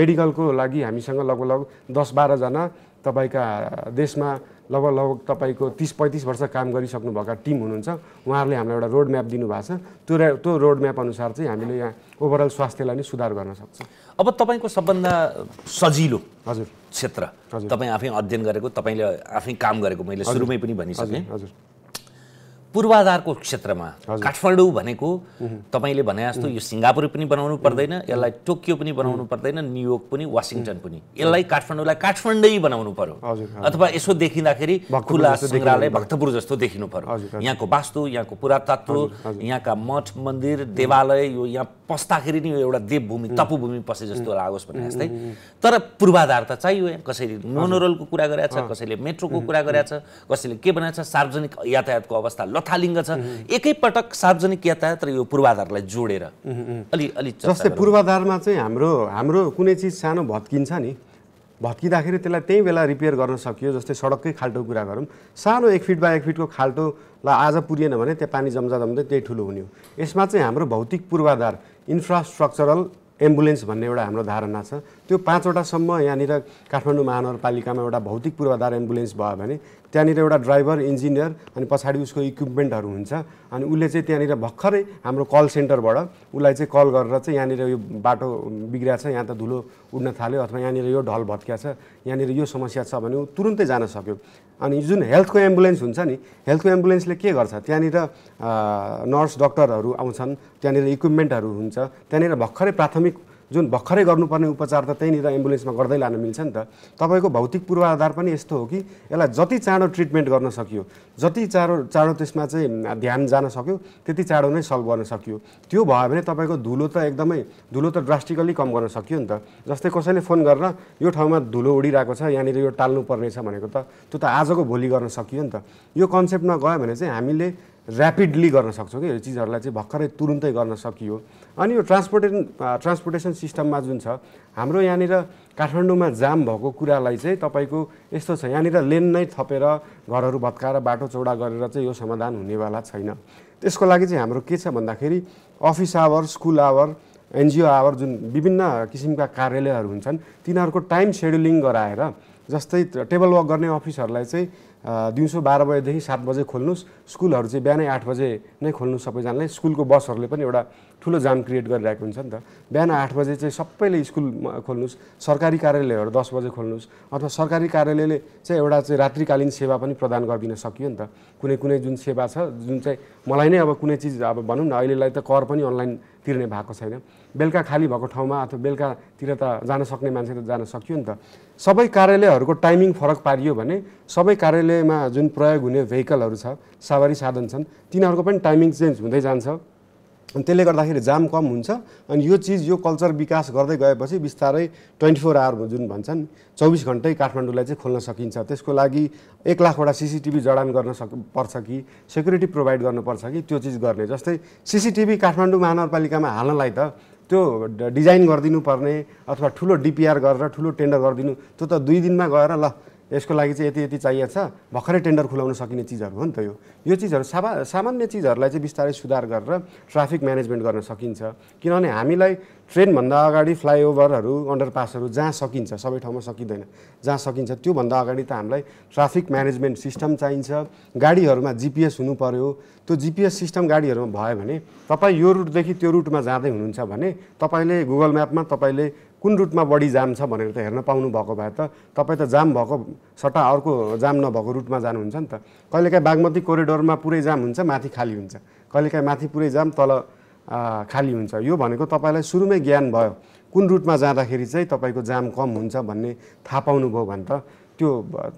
मेडिकलको लागि हामीसँग लगभग दस बाह्रजना तपाईँका देशमा लगभग लगभग तपाईँको तिस पैँतिस वर्ष काम गरिसक्नुभएका टिम हुनुहुन्छ उहाँहरूले हामीलाई एउटा रोड म्याप दिनुभएको छ त्यो त्यो रोड म्याप अनुसार चाहिँ हामीले यहाँ ओभरअल स्वास्थ्यलाई नै सुधार गर्न सक्छ अब तपाईँको सबभन्दा सजिलो हजुर क्षेत्र तपाईँ आफै अध्ययन गरेको तपाईँले आफै काम गरेको मैले सुरुमै पनि भनिसकेँ हजुर पूर्वाधारको क्षेत्रमा काठमाडौँ भनेको तपाईँले भने जस्तो यो सिङ्गापुर पनि बनाउनु पर्दैन यसलाई टोकियो पनि बनाउनु पर्दैन न्युयोर्क पनि वासिङटन पनि यसलाई काठमाडौँलाई काठमाडौँ बनाउनु पर्यो अथवा यसो देखिँदाखेरि खुला सङ्ग्रहालय भक्तपुर जस्तो देखिनु पर्यो यहाँको वास्तु यहाँको पुरातत्व यहाँका मठ मन्दिर देवालय यो यहाँ पस्दाखेरि नि यो एउटा देवभूमि तपुभूमि पसे जस्तो लागोस् भने जस्तै तर पूर्वाधार त चाहियो यहाँ कसैले मोनोरलको कुरा गरेछ कसैले मेट्रोको कुरा गरेछ कसैले के छ सार्वजनिक यातायातको अवस्था अर्थालिङ्ग छ एकैपटक सार्वजनिक यातायात र यो पूर्वाधारलाई जोडेर अलि अलि जस्तै पूर्वाधारमा चाहिँ हाम्रो हाम्रो कुनै चिज सानो भत्किन्छ नि भत्किँदाखेरि त्यसलाई त्यही बेला रिपेयर गर्न सकियो जस्तै सडककै खाल्टो कुरा गरौँ सानो एक फिट बाई एक फिटको खाल्टोलाई आज पुरिएन भने त्यहाँ पानी जम्जा जम्दै त्यही ठुलो हुने हो यसमा चाहिँ हाम्रो भौतिक पूर्वाधार इन्फ्रास्ट्रक्चरल एम्बुलेन्स भन्ने एउटा हाम्रो धारणा छ त्यो पाँचवटासम्म यहाँनिर काठमाडौँ महानगरपालिकामा एउटा भौतिक पूर्वाधार एम्बुलेन्स भयो भने त्यहाँनिर एउटा ड्राइभर इन्जिनियर अनि पछाडि उसको इक्विपमेन्टहरू हुन्छ अनि उसले चाहिँ त्यहाँनिर भर्खरै हाम्रो कल सेन्टरबाट उसलाई चाहिँ कल गरेर चाहिँ यहाँनिर यो बाटो बिग्रिया छ यहाँ त धुलो उड्न थाल्यो अथवा यहाँनिर यो ढल भत्किया छ यहाँनिर यो समस्या छ भने ऊ तुरुन्तै जान सक्यो अनि जुन हेल्थको एम्बुलेन्स हुन्छ नि हेल्थको एम्बुलेन्सले के गर्छ त्यहाँनिर नर्स डक्टरहरू आउँछन् त्यहाँनिर इक्विपमेन्टहरू हुन्छ त्यहाँनिर भर्खरै प्राथमिक जुन भर्खरै गर्नुपर्ने उपचार त त्यहीँनिर एम्बुलेन्समा गर्दै लान मिल्छ नि त तपाईँको भौतिक पूर्वाधार पनि यस्तो हो कि यसलाई जति चाँडो ट्रिटमेन्ट गर्न सकियो जति चाँडो चाँडो त्यसमा चाहिँ ध्यान जान सक्यो त्यति चाँडो नै सल्भ गर्न सकियो त्यो भयो भने तपाईँको धुलो त एकदमै धुलो त ड्रास्टिकल्ली कम गर्न सकियो नि त जस्तै कसैले फोन गरेर यो ठाउँमा धुलो उडिरहेको छ यहाँनिर यो टाल्नुपर्नेछ भनेको त त्यो त आजको भोलि गर्न सकियो नि त यो कन्सेप्टमा गयो भने चाहिँ हामीले ऱ्यापिडली गर्न सक्छौँ कि यो चिजहरूलाई चाहिँ भर्खरै तुरुन्तै गर्न सकियो अनि यो ट्रान्सपोर्टेसन ट्रान्सपोर्टेसन सिस्टममा जुन छ हाम्रो यहाँनिर काठमाडौँमा जाम भएको कुरालाई चाहिँ तपाईँको यस्तो छ यहाँनिर लेन नै थपेर घरहरू भत्काएर बाटो चौडा गरेर चाहिँ यो समाधान हुनेवाला छैन त्यसको लागि चाहिँ हाम्रो के छ भन्दाखेरि office hour school hour NGO hour जुन विभिन्न किसिमका कार्यालयहरू हुन्छन् तिनीहरूको टाइम सेड्युलिङ गराएर जस्तै टेबल वर्क गर्ने अफिसहरूलाई चाहिँ दिउँसो बाह्र बजेदेखि सात बजे खोल्नुहोस् स्कुलहरू चाहिँ बिहानै आठ बजे नै खोल्नु सबैजनालाई स्कुलको बसहरूले पनि एउटा ठुलो जाम क्रिएट गरिरहेको हुन्छ नि त बिहान आठ बजे चाहिँ सबैले स्कुल खोल्नुहोस् सरकारी कार्यालयहरू दस बजे खोल्नुहोस् अथवा सरकारी कार्यालयले चाहिँ एउटा चाहिँ रात्रिकालीन सेवा पनि प्रदान गरिदिन सकियो नि त कुनै कुनै जुन सेवा छ जुन चाहिँ मलाई नै अब कुनै चिज अब भनौँ न अहिलेलाई त कर पनि अनलाइन तिर्ने भएको छैन बेलुका खाली भएको ठाउँमा अथवा बेलुकातिर त जान सक्ने मान्छे त जान सक्यो नि त सबै कार्यालयहरूको टाइमिङ फरक पारियो भने सबै कार्यालयमा जुन प्रयोग हुने भेहिकलहरू छ सवारी साधन छन् तिनीहरूको पनि टाइमिङ चेन्ज हुँदै जान्छ अनि त्यसले गर्दाखेरि जाम कम हुन्छ अनि यो चिज यो कल्चर विकास गर्दै गएपछि बिस्तारै ट्वेन्टी फोर आवर जुन भन्छन् चौबिस घन्टै काठमाडौँलाई चाहिँ खोल्न सकिन्छ त्यसको लागि एक लाखवटा सिसिटिभी जडान गर्न सक पर्छ कि सेक्युरिटी प्रोभाइड गर्नुपर्छ कि त्यो चिज गर्ने जस्तै सिसिटिभी काठमाडौँ महानगरपालिकामा हाल्नलाई त त्यो डिजाइन गरिदिनु पर्ने अथवा ठुलो डिपिआर गरेर ठुलो टेन्डर गरिदिनु त्यो त दुई दिनमा गएर ल यसको लागि चाहिँ यति यति चाहिएको छ भर्खरै टेन्डर खुलाउन सकिने चिजहरू हो नि त यो यो चिजहरू सामा सामान्य चिजहरूलाई चाहिँ बिस्तारै सुधार गरेर ट्राफिक म्यानेजमेन्ट गर्न सकिन्छ किनभने हामीलाई ट्रेनभन्दा अगाडि फ्लाइओभरहरू अन्डरपासहरू जहाँ सकिन्छ सबै ठाउँमा सकिँदैन जहाँ सकिन्छ त्योभन्दा अगाडि त हामीलाई ट्राफिक म्यानेजमेन्ट सिस्टम चाहिन्छ गाडीहरूमा जिपिएस हुनु पर्यो त्यो जिपिएस सिस्टम गाडीहरूमा भयो भने तपाईँ यो रुटदेखि त्यो रुटमा जाँदै हुनुहुन्छ भने तपाईँले गुगल म्यापमा तपाईँले कुन रुटमा बढी जाम छ भनेर त हेर्न पाउनु भएको भए त तपाईँ त जाम भएको सट्टा अर्को जाम नभएको रुटमा जानुहुन्छ नि त कहिलेकाहीँ बागमती कोरिडोरमा पुरै जाम हुन्छ माथि खाली हुन्छ कहिलेकाहीँ माथि पुरै जाम तल खाली हुन्छ यो भनेको तपाईँलाई सुरुमै ज्ञान भयो कुन रुटमा जाँदाखेरि चाहिँ तपाईँको जाम कम हुन्छ भन्ने थाहा पाउनुभयो भने त त्यो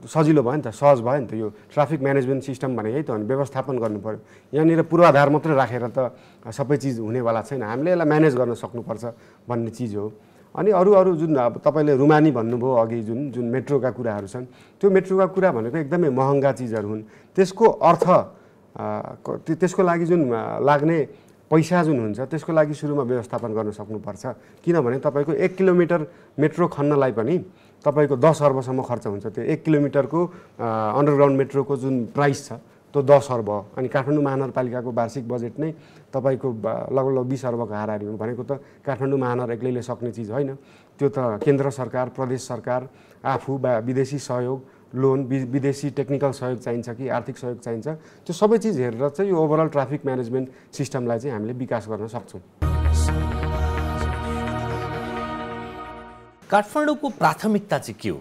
सजिलो भयो नि त सहज भयो नि त यो ट्राफिक म्यानेजमेन्ट सिस्टम भनेको यही त भने व्यवस्थापन गर्नु पऱ्यो यहाँनिर पूर्वाधार मात्रै राखेर त सबै चिज हुनेवाला छैन हामीले यसलाई म्यानेज गर्न सक्नुपर्छ भन्ने चिज हो अनि अरू अरू जुन अब तपाईँले रुमानी भन्नुभयो अघि जुन जुन मेट्रोका कुराहरू छन् त्यो मेट्रोका कुरा भनेको एकदमै महँगा चिजहरू हुन् त्यसको अर्थ त्यसको लागि जुन लाग्ने पैसा जुन हुन्छ त्यसको लागि सुरुमा व्यवस्थापन गर्न सक्नुपर्छ किनभने तपाईँको एक किलोमिटर मेट्रो खन्नलाई पनि तपाईँको दस अर्बसम्म खर्च हुन्छ त्यो एक किलोमिटरको अन्डरग्राउन्ड मेट्रोको जुन प्राइस छ त्यो दस अर्ब अनि काठमाडौँ महानगरपालिकाको वार्षिक बजेट नै तपाईँको लगभग लग बिस अर्बको हाराहारी हुनु भनेको त काठमाडौँ महानगर एक्लैले सक्ने चिज होइन त्यो त केन्द्र सरकार प्रदेश सरकार आफू वा विदेशी सहयोग लोन विदेशी टेक्निकल सहयोग चाहिन्छ कि आर्थिक सहयोग चाहिन्छ त्यो सबै चिज हेरेर चाहिँ यो ओभरअल ट्राफिक म्यानेजमेन्ट सिस्टमलाई चाहिँ हामीले विकास गर्न सक्छौँ काठमाडौँको प्राथमिकता चाहिँ के हो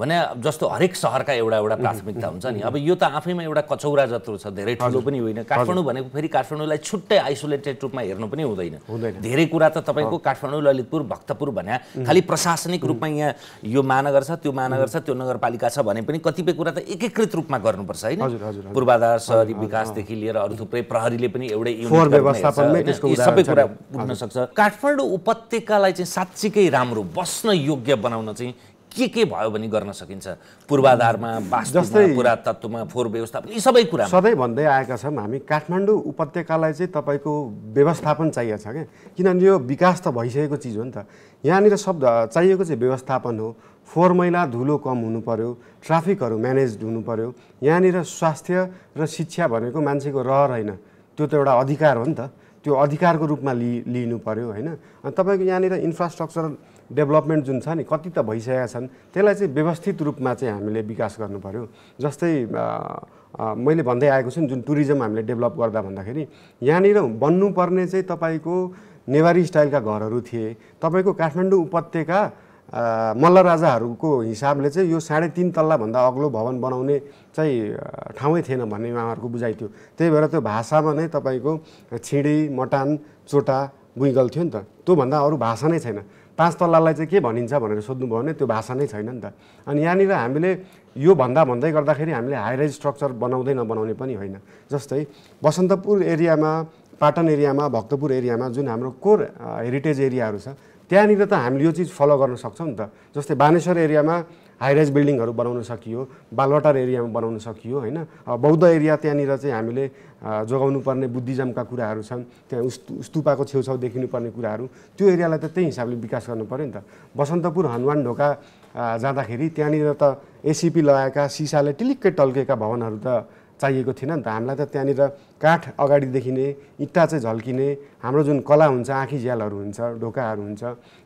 भने जस्तो हरेक सहरका एउटा एउटा प्राथमिकता हुन्छ नि अब यो त आफैमा एउटा कचौरा जत्रो छ धेरै ठुलो पनि होइन काठमाडौँ भनेको फेरि काठमाडौँलाई छुट्टै आइसोलेटेड रूपमा हेर्नु पनि हुँदैन धेरै कुरा त तपाईँको काठमाडौँ ललितपुर भक्तपुर भने खालि प्रशासनिक रूपमा यहाँ यो महानगर छ त्यो महानगर छ त्यो नगरपालिका छ भने पनि कतिपय कुरा त एकीकृत रूपमा गर्नुपर्छ होइन पूर्वाधार सहरी विकासदेखि लिएर अरू थुप्रै प्रहरीले पनि एउटै सबै कुरा बुझ्न सक्छ काठमाडौँ उपत्यकालाई चाहिँ साँच्चीकै राम्रो बस्न योग्य बनाउन चाहिँ के के भयो भने गर्न सकिन्छ पूर्वाधारमा जस्तै पुरातत्वमा फोहोर व्यवस्थापन यी सबै कुरा सधैँ भन्दै आएका छौँ हामी काठमाडौँ उपत्यकालाई चाहिँ तपाईँको व्यवस्थापन चाहिएको छ क्या किनभने यो विकास त भइसकेको चिज हो नि त यहाँनिर सब चाहिएको चाहिँ व्यवस्थापन हो फोहोर मैला धुलो कम हुनु पऱ्यो ट्राफिकहरू म्यानेज हुनु पऱ्यो यहाँनिर स्वास्थ्य र शिक्षा भनेको मान्छेको रहर होइन त्यो त एउटा अधिकार हो नि त त्यो अधिकारको रूपमा लि लिनु पऱ्यो होइन अनि तपाईँको यहाँनिर इन्फ्रास्ट्रक्चर डेभलपमेन्ट जुन छ नि कति त भइसकेका छन् त्यसलाई चाहिँ व्यवस्थित रूपमा चाहिँ हामीले विकास गर्नु पऱ्यो जस्तै मैले भन्दै आएको छु नि जुन टुरिज्म हामीले डेभलप गर्दा भन्दाखेरि यहाँनिर बन्नुपर्ने चाहिँ तपाईँको नेवारी स्टाइलका घरहरू थिए तपाईँको काठमाडौँ उपत्यका मल्ल राजाहरूको हिसाबले चाहिँ यो साढे तिन तल्लाभन्दा अग्लो भवन बनाउने चाहिँ ठाउँै थिएन भन्ने उहाँहरूको बुझाइ थियो त्यही भएर त्यो भाषामा नै तपाईँको छिँडी मटान चोटा बुइगल थियो नि त त्योभन्दा अरू भाषा नै छैन पाँच तल्लालाई चाहिँ के भनिन्छ भनेर सोध्नुभयो भने त्यो भाषा नै छैन नि त अनि यहाँनिर हामीले यो भन्दा भन्दै गर्दाखेरि हामीले हाइरेज स्ट्रक्चर बनाउँदै नबनाउने पनि होइन जस्तै बसन्तपुर एरियामा पाटन एरियामा भक्तपुर एरियामा जुन हाम्रो कोर हेरिटेज एरियाहरू छ त्यहाँनिर त हामीले यो चिज फलो गर्न सक्छौँ नि त जस्तै बानेश्वर एरियामा हाइराइज बिल्डिङहरू बनाउन सकियो बालवाटार एरियामा बनाउन सकियो होइन बौद्ध एरिया त्यहाँनिर चाहिँ हामीले जोगाउनु पर्ने बुद्धिज्मका कुराहरू छन् त्यहाँ उस् स्तुपाको छेउछाउ देखिनुपर्ने कुराहरू त्यो एरियालाई त त्यही हिसाबले विकास गर्नु पऱ्यो नि त बसन्तपुर हनुमान ढोका जाँदाखेरि त्यहाँनिर त एसिपी लगाएका सिसाले टिलिक्कै टल्केका भवनहरू त चाहिएको थिएन नि त हामीलाई त त्यहाँनिर काठ अगाडि देखिने इट्टा चाहिँ झल्किने हाम्रो जुन कला हुन्छ आँखी झ्यालहरू हुन्छ ढोकाहरू हुन्छ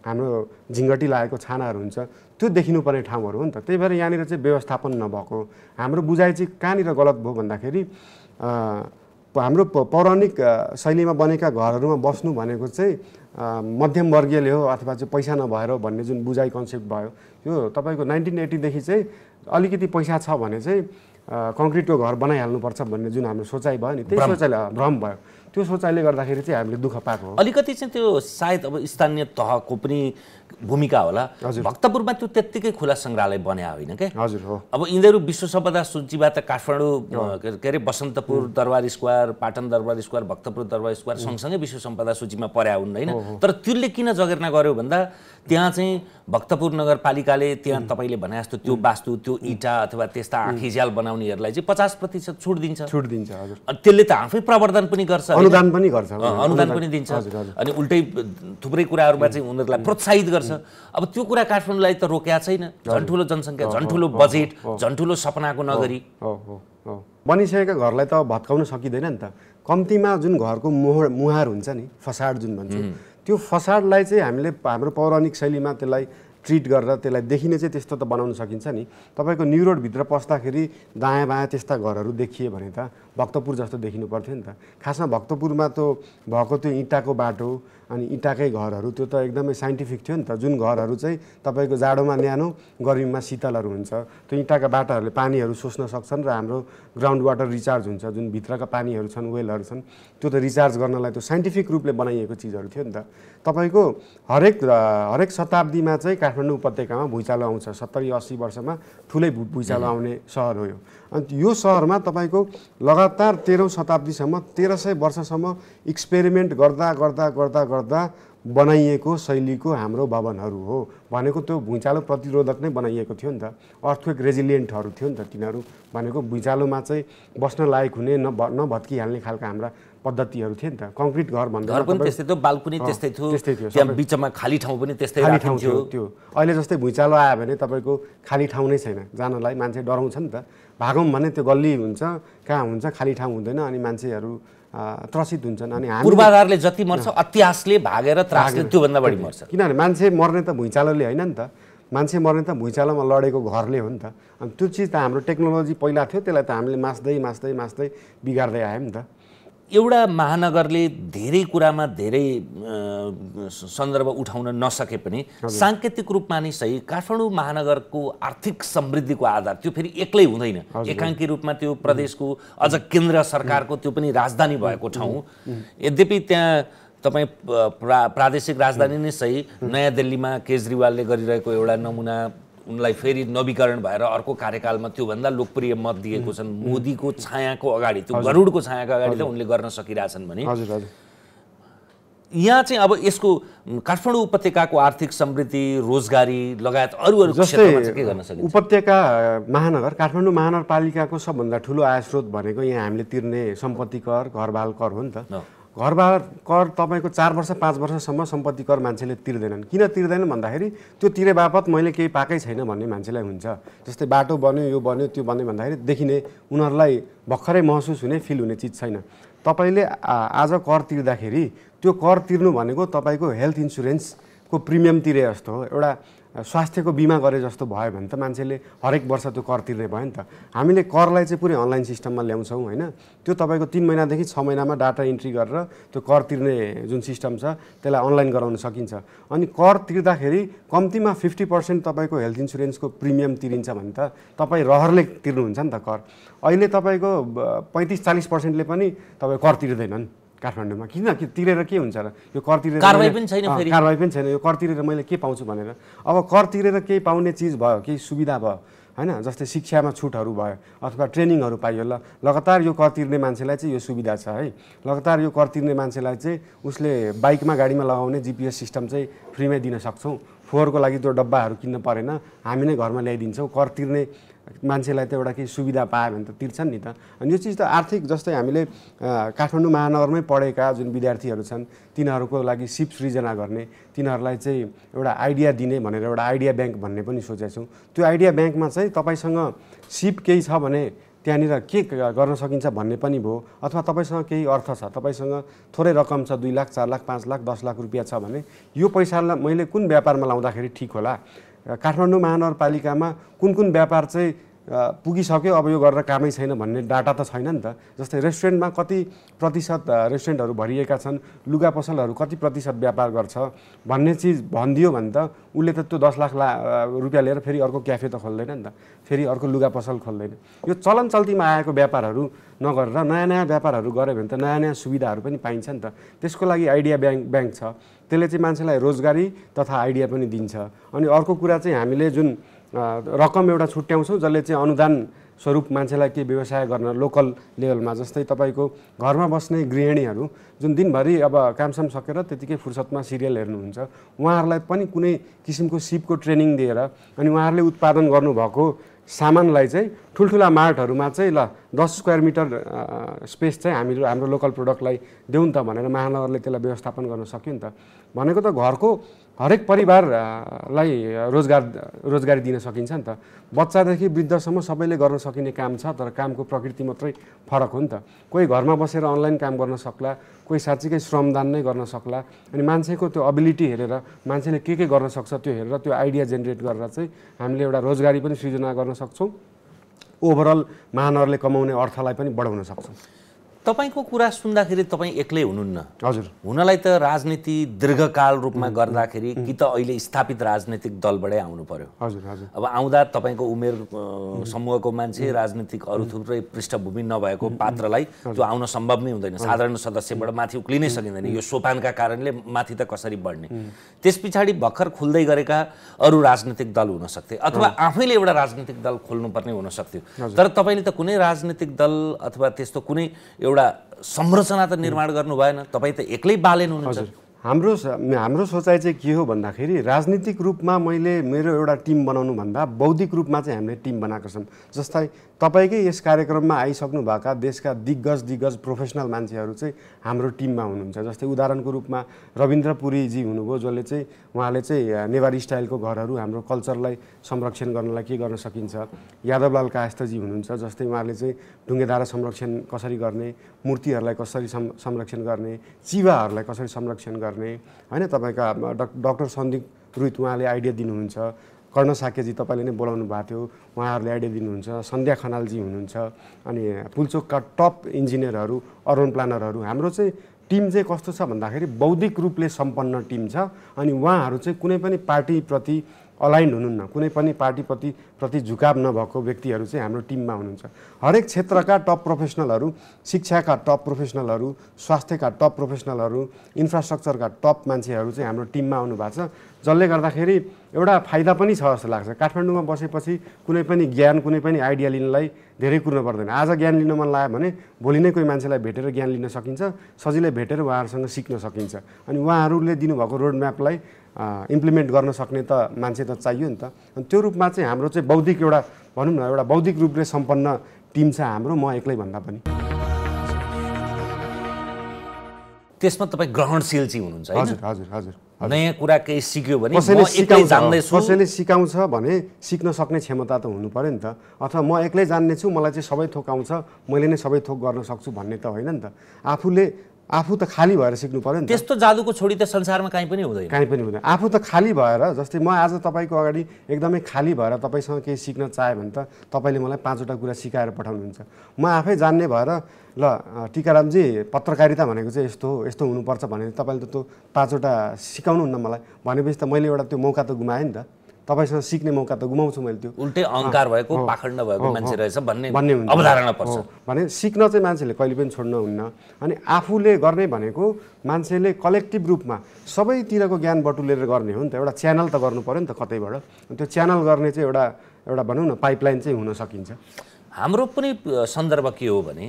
हाम्रो झिङ्गटी लागेको छानाहरू हुन्छ त्यो देखिनुपर्ने ठाउँहरू हो नि त त्यही भएर यहाँनिर चाहिँ व्यवस्थापन नभएको हाम्रो बुझाइ चाहिँ कहाँनिर गलत भयो भन्दाखेरि हाम्रो पौराणिक शैलीमा बनेका घरहरूमा बस्नु भनेको चाहिँ मध्यमवर्गीयले हो अथवा चाहिँ पैसा नभएर भन्ने जुन बुझाइ कन्सेप्ट भयो यो तपाईँको नाइन्टिन एटीदेखि चाहिँ अलिकति पैसा छ भने चाहिँ कङ्क्रिटको घर बनाइहाल्नुपर्छ भन्ने जुन हाम्रो सोचाइ भयो नि त्यही सोचाइले भ्रम भयो त्यो सोचाइले गर्दाखेरि चाहिँ हामीले दुःख पाएको अलिकति चाहिँ त्यो सायद अब स्थानीय तहको पनि भूमिका होला भक्तपुरमा त्यो त्यत्तिकै खुला सङ्ग्रहालय बन्या होइन क्या हजुर हो अब यिनीहरू विश्व सम्पदा सूचीबाट काठमाडौँ के अरे बसन्तपुर दरबार स्क्वायर पाटन दरबार स्क्वायर भक्तपुर दरबार स्क्वायर सँगसँगै विश्व सम्पदा सूचीमा पर्या हुन् होइन तर त्यसले किन जगेर्ना गर्यो भन्दा त्यहाँ चाहिँ भक्तपुर नगरपालिकाले त्यहाँ तपाईँले भने जस्तो त्यो वास्तु त्यो इँटा अथवा त्यस्ता आँखिज्याल बनाउनेहरूलाई चाहिँ पचास प्रतिशत छुट दिन्छ छुट दिन्छ हजुर त्यसले त आफै प्रवर्धन पनि गर्छ अनुदान पनि गर्छ अनुदान पनि दिन्छ अनि उल्टै थुप्रै कुराहरूमा चाहिँ उनीहरूलाई प्रोत्साहित गर्छ छ अब त्यो कुरा काठमाडौँलाई त रोक्या छैन झन् ठुलो जनसङ्ख्या झन् ठुलो बजेट झन् ठुलो सपनाको नगरी बनिसकेका घरलाई त भत्काउन सकिँदैन नि त कम्तीमा जुन घरको मोह मुहार हुन्छ नि फसाड जुन भन्छ त्यो फसाडलाई चाहिँ हामीले हाम्रो पौराणिक शैलीमा त्यसलाई ट्रिट गरेर त्यसलाई देखिने चाहिँ त्यस्तो त बनाउन सकिन्छ नि तपाईँको न्यु रोडभित्र पस्दाखेरि दायाँ बायाँ त्यस्ता घरहरू देखिए भने त भक्तपुर जस्तो देखिनु पर्थ्यो नि त खासमा भक्तपुरमा त भएको त्यो इँटाको बाटो अनि इँटाकै घरहरू त्यो त एकदमै साइन्टिफिक थियो नि त जुन घरहरू चाहिँ तपाईँको जाडोमा न्यानो गर्मीमा शीतलहरू हुन्छ त्यो इँटाका बाटाहरूले पानीहरू सोच्न सक्छन् र हाम्रो ग्राउन्ड वाटर रिचार्ज हुन्छ जुन भित्रका पानीहरू छन् वेलहरू छन् त्यो त रिचार्ज गर्नलाई त्यो साइन्टिफिक रूपले बनाइएको चिजहरू थियो नि त तपाईँको हरेक हरेक शताब्दीमा चाहिँ काठमाडौँ उपत्यकामा भुइँचालो आउँछ सत्तरी अस्सी वर्षमा ठुलै भुइँचालो आउने सहर हो यो अनि यो सहरमा तपाईँको लगातार तेह्रौँ शताब्दीसम्म तेह्र सय वर्षसम्म एक्सपेरिमेन्ट गर्दा गर्दा गर्दा गर्दा बनाइएको शैलीको हाम्रो भवनहरू हो भनेको त्यो भुइँचालो प्रतिरोधक नै बनाइएको थियो नि त अर्थक्वेक रेजिलियन्टहरू थियो नि त तिनीहरू भनेको भुइँचालोमा चाहिँ बस्न लायक हुने न नभत्किहाल्ने खालका हाम्रा पद्धतिहरू थिए नि त कङ्क्रिट घर भन्दा पनि त्यस्तै थियो बाल्कुनी त्यस्तै थियो त्यस्तै थियो बिचमा खाली ठाउँ पनि त्यस्तै खाली ठाउँ थियो त्यो अहिले जस्तै भुइँचालो आयो भने तपाईँको खाली ठाउँ नै छैन जानलाई मान्छे डराउँछ नि त भागौँ भने त्यो गल्ली हुन्छ कहाँ हुन्छ खाली ठाउँ हुँदैन अनि मान्छेहरू त्रसित हुन्छन् अनि पूर्वाधारले जति मर्छ अत्यासले भागेर त्रासले त्योभन्दा बढी मर्छ किनभने मान्छे मर्ने त भुइँचालोले होइन नि त मान्छे मर्ने त भुइँचालोमा लडेको घरले हो नि त अनि त्यो चिज त हाम्रो टेक्नोलोजी पहिला थियो त्यसलाई त हामीले मास्दै मास्दै मास्दै बिगार्दै आयौँ नि त एउटा महानगरले धेरै कुरामा धेरै सन्दर्भ उठाउन नसके पनि साङ्केतिक रूपमा नै सही काठमाडौँ महानगरको आर्थिक समृद्धिको आधार त्यो फेरि एक्लै हुँदैन एकाङ्की रूपमा त्यो प्रदेशको अझ केन्द्र सरकारको त्यो पनि राजधानी भएको ठाउँ यद्यपि त्यहाँ तपाईँ प्रा प्रादेशिक राजधानी नै सही नयाँ दिल्लीमा केजरीवालले गरिरहेको एउटा नमुना उनलाई फेरि नवीकरण भएर अर्को कार्यकालमा त्योभन्दा लोकप्रिय मत दिएको छन् मोदीको छायाको अगाडि त्यो गरुडको छायाको अगाडि त उनले गर्न सकिरहेछन् भने यहाँ चाहिँ अब यसको काठमाडौँ उपत्यकाको आर्थिक समृद्धि रोजगारी लगायत अरू अरू जस्तै के गर्न सकिन्छ उपत्यका महानगर काठमाडौँ महानगरपालिकाको सबभन्दा ठुलो आय स्रोत भनेको यहाँ हामीले तिर्ने सम्पत्ति कर घरबाल कर हो नि त घरबार कर तपाईँको चार वर्ष पाँच वर्षसम्म सम्पत्ति कर मान्छेले तिर्दैनन् किन तिर्दैनन् भन्दाखेरि त्यो तिरे बापत मैले केही पाएकै छैन भन्ने मान्छेलाई हुन्छ जस्तै बाटो बन्यो यो बन्यो त्यो बन्यो भन्दाखेरि देखिने उनीहरूलाई भर्खरै महसुस हुने फिल हुने चिज छैन तपाईँले आज कर तिर्दाखेरि त्यो कर तिर्नु भनेको तपाईँको हेल्थ इन्सुरेन्सको प्रिमियम तिरे जस्तो हो एउटा स्वास्थ्यको बिमा गरे जस्तो भयो भने त मान्छेले हरेक वर्ष त्यो कर तिर्ने भयो नि त हामीले करलाई चाहिँ पुरै अनलाइन सिस्टममा ल्याउँछौँ होइन त्यो तपाईँको तिन महिनादेखि छ महिनामा डाटा इन्ट्री गरेर त्यो कर तिर्ने जुन सिस्टम छ त्यसलाई अनलाइन गराउन सकिन्छ अनि कर तिर्दाखेरि कम्तीमा फिफ्टी पर्सेन्ट तपाईँको हेल्थ इन्सुरेन्सको प्रिमियम तिरिन्छ भने त तपाईँ रहरले तिर्नुहुन्छ नि त कर अहिले तपाईँको पैँतिस चालिस पर्सेन्टले पनि तपाईँ कर तिर्दैनन् काठमाडौँमा किन कि तिरेर के हुन्छ र यो कर तिरेर कारवाही पनि छैन कारवाही पनि छैन यो कर तिरेर मैले के पाउँछु भनेर अब कर तिरेर केही पाउने चिज भयो केही सुविधा भयो होइन जस्तै शिक्षामा छुटहरू भयो अथवा ट्रेनिङहरू पाइयो ल लगातार यो कर तिर्ने मान्छेलाई चाहिँ यो सुविधा छ है लगातार यो कर तिर्ने मान्छेलाई चाहिँ उसले बाइकमा गाडीमा लगाउने जिपिएस सिस्टम चाहिँ फ्रीमै दिन सक्छौँ फोहोरको लागि त्यो डब्बाहरू किन्न परेन हामी नै घरमा ल्याइदिन्छौँ कर तिर्ने मान्छेलाई त एउटा केही सुविधा पायो भने त तिर्छन् नि त अनि यो चिज त आर्थिक जस्तै हामीले काठमाडौँ महानगरमै पढेका जुन विद्यार्थीहरू छन् तिनीहरूको लागि सिप सृजना गर्ने तिनीहरूलाई चाहिँ एउटा आइडिया दिने भनेर एउटा आइडिया ब्याङ्क भन्ने पनि सोचेको छौँ त्यो आइडिया ब्याङ्कमा चाहिँ तपाईँसँग सिप केही छ भने त्यहाँनिर के गर्न सकिन्छ भन्ने पनि भयो अथवा तपाईँसँग केही अर्थ छ तपाईँसँग थोरै रकम छ दुई लाख चार लाख पाँच लाख दस लाख रुपियाँ छ भने यो पैसालाई मैले कुन व्यापारमा लाउँदाखेरि ठिक होला काठमाडौँ महानगरपालिकामा कुन कुन व्यापार चाहिँ पुगिसक्यो अब यो गरेर कामै छैन भन्ने डाटा त छैन नि त जस्तै रेस्टुरेन्टमा कति प्रतिशत रेस्टुरेन्टहरू भरिएका छन् लुगा पसलहरू कति प्रतिशत व्यापार गर्छ भन्ने चिज भनिदियो भने त उसले त त्यो दस लाख ला रुपियाँ लिएर फेरि अर्को क्याफे त खोल्दैन नि त फेरि अर्को लुगा पसल खोल्दैन यो चलन चल्तीमा आएको व्यापारहरू नगरेर नयाँ नयाँ व्यापारहरू गऱ्यो भने त नयाँ नयाँ सुविधाहरू पनि पाइन्छ नि त त्यसको लागि आइडिया ब्याङ्क ब्याङ्क छ त्यसले चाहिँ मान्छेलाई रोजगारी तथा आइडिया पनि दिन्छ अनि अर्को कुरा चाहिँ हामीले जुन रकम एउटा छुट्याउँछौँ जसले चाहिँ अनुदान स्वरूप मान्छेलाई के व्यवसाय गर्न लोकल लेभलमा जस्तै तपाईँको घरमा बस्ने गृहिणीहरू जुन दिनभरि अब कामसाम सकेर त्यतिकै फुर्सदमा सिरियल हेर्नुहुन्छ उहाँहरूलाई पनि कुनै किसिमको सिपको ट्रेनिङ दिएर अनि उहाँहरूले उत्पादन गर्नुभएको सामानलाई चाहिँ ठुल्ठुला मार्टहरूमा चाहिँ ल दस स्क्वायर मिटर स्पेस चाहिँ हामी हाम्रो लोकल प्रोडक्टलाई देऊ नि त भनेर महानगरले त्यसलाई व्यवस्थापन गर्न सक्यो नि त भनेको त घरको हरेक परिवारलाई रोजगार रोजगारी दिन सकिन्छ नि त बच्चादेखि वृद्धसम्म सबैले गर्न सकिने काम छ तर कामको प्रकृति मात्रै फरक हो नि त कोही घरमा बसेर अनलाइन काम गर्न सक्ला कोही साँच्चीकै श्रमदान नै गर्न सक्ला अनि मान्छेको त्यो अबिलिटी हेरेर मान्छेले के के गर्न सक्छ त्यो हेरेर त्यो आइडिया जेनेरेट गरेर चाहिँ हामीले एउटा रोजगारी पनि सृजना गर्न सक्छौँ ओभरअल महानगरले कमाउने अर्थलाई पनि बढाउन सक्छौँ तपाईँको कुरा सुन्दाखेरि तपाईँ एक्लै हुनुहुन्न हजुर हुनलाई त राजनीति दीर्घकाल रूपमा गर्दाखेरि कि त अहिले स्थापित राजनैतिक दलबाटै आउनु पर्यो हजुर हजुर अब आउँदा तपाईँको उमेर समूहको मान्छे राजनीतिक अरू थुप्रै पृष्ठभूमि नभएको पात्रलाई त्यो आउन सम्भव नै हुँदैन साधारण सदस्यबाट माथि उक्लिनै सकिँदैन यो सोपानका कारणले माथि त कसरी बढ्ने त्यस पछाडि भर्खर खुल्दै गरेका अरू राजनैतिक दल हुन सक्थे अथवा आफैले एउटा राजनीतिक दल खोल्नुपर्ने हुन सक्थ्यो तर तपाईँले त कुनै राजनीतिक दल अथवा त्यस्तो कुनै एउटा एउटा संरचना त निर्माण गर्नु भएन तपाईँ त एक्लै बालेन हुनुहुन्छ हाम्रो हाम्रो सोचाइ चाहिँ के हो भन्दाखेरि राजनीतिक रूपमा मैले मेरो एउटा टिम बनाउनुभन्दा बौद्धिक रूपमा चाहिँ हामीले टिम बनाएको छौँ जस्तै तपाईँकै यस कार्यक्रममा आइसक्नुभएका देशका दिग्गज दिग्गज प्रोफेसनल मान्छेहरू चाहिँ हाम्रो टिममा हुनुहुन्छ जस्तै उदाहरणको रूपमा रविन्द्र पुरीजी हुनुभयो जसले चाहिँ उहाँले चाहिँ नेवारी स्टाइलको घरहरू हाम्रो कल्चरलाई संरक्षण गर्नलाई के गर्न सकिन्छ यादवलाल कास्थजी हुनुहुन्छ जस्तै उहाँले चाहिँ ढुङ्गेधारा संरक्षण कसरी गर्ने मूर्तिहरूलाई कसरी संरक्षण गर्ने चिवाहरूलाई कसरी संरक्षण गर्ने होइन तपाईँका डक्टर सन्दीप रुइत उहाँले आइडिया दिनुहुन्छ कर्ण साकेजी तपाईँले नै बोलाउनु भएको थियो उहाँहरूले आइडिया दिनुहुन्छ सन्ध्या खनालजी हुनुहुन्छ अनि पुल्चोकका टप इन्जिनियरहरू अरुण प्लानरहरू हाम्रो चाहिँ टिम चाहिँ कस्तो छ भन्दाखेरि बौद्धिक रूपले सम्पन्न टिम छ अनि उहाँहरू चाहिँ कुनै पनि पार्टीप्रति अलाइन्ड हुनुहुन्न कुनै पनि पार्टीप्रति प्रति झुकाव नभएको व्यक्तिहरू चाहिँ हाम्रो टिममा हुनुहुन्छ हरेक क्षेत्रका टप प्रोफेसनलहरू शिक्षाका टप प्रोफेसनलहरू स्वास्थ्यका टप प्रोफेसनलहरू इन्फ्रास्ट्रक्चरका टप मान्छेहरू चाहिँ हाम्रो टिममा आउनु भएको छ जसले गर्दाखेरि एउटा फाइदा पनि छ जस्तो लाग्छ काठमाडौँमा बसेपछि कुनै पनि ज्ञान कुनै पनि आइडिया लिनलाई धेरै कुर्नु पर्दैन आज ज्ञान लिन मन लाग्यो भने भोलि नै कोही मान्छेलाई भेटेर ज्ञान लिन सकिन्छ सजिलै भेटेर उहाँहरूसँग सिक्न सकिन्छ अनि उहाँहरूले दिनुभएको रोड म्यापलाई इम्प्लिमेन्ट गर्न सक्ने त मान्छे त चाहियो नि त अनि त्यो रूपमा चाहिँ हाम्रो चाहिँ बौद्धिक एउटा भनौँ न एउटा बौद्धिक रूपले सम्पन्न टिम छ हाम्रो म एक्लै भन्दा पनि त्यसमा तपाईँ ग्रहणशील चाहिँ हुनुहुन्छ हजुर हजुर हजुर नयाँ कुरा केही सिक्यो भने कसैले सिकाउँछ कसैले सिकाउँछ भने सिक्न सक्ने क्षमता त हुनु पऱ्यो नि त अथवा म एक्लै जान्नेछु मलाई चाहिँ सबै थोक आउँछ मैले नै सबै थोक गर्न सक्छु भन्ने त होइन नि त आफूले आफू त खाली भएर सिक्नु पऱ्यो नि त्यस्तो जादुको छोडी त संसारमा काहीँ पनि हुँदैन काहीँ पनि हुँदैन आफू त खाली भएर जस्तै म आज तपाईँको अगाडि एकदमै खाली भएर तपाईँसँग केही सिक्न चाहेँ भने त तपाईँले मलाई पाँचवटा कुरा सिकाएर पठाउनुहुन्छ म आफै जान्ने भएर ल टिकारामजी पत्रकारिता भनेको चाहिँ यस्तो हो यस्तो हुनुपर्छ भने तपाईँले त त्यो पाँचवटा सिकाउनुहुन्न मलाई भनेपछि त मैले एउटा त्यो मौका त गुमाएँ नि त तपाईँसँग सिक्ने मौका त गुमाउँछु मैले त्यो उल्टै अहङ्कार भएको पाखण्ड भएको मान्छे रहेछ भन्ने भन्ने अवधारणा पर्छ भने सिक्न चाहिँ मान्छेले कहिले पनि छोड्न हुन्न अनि आफूले गर्ने भनेको मान्छेले कलेक्टिभ रूपमा सबैतिरको ज्ञान बटुलेर गर्ने हो नि त एउटा च्यानल त गर्नु पऱ्यो नि त कतैबाट त्यो च्यानल गर्ने चाहिँ एउटा एउटा भनौँ न पाइपलाइन चाहिँ हुन सकिन्छ हाम्रो पनि सन्दर्भ के हो भने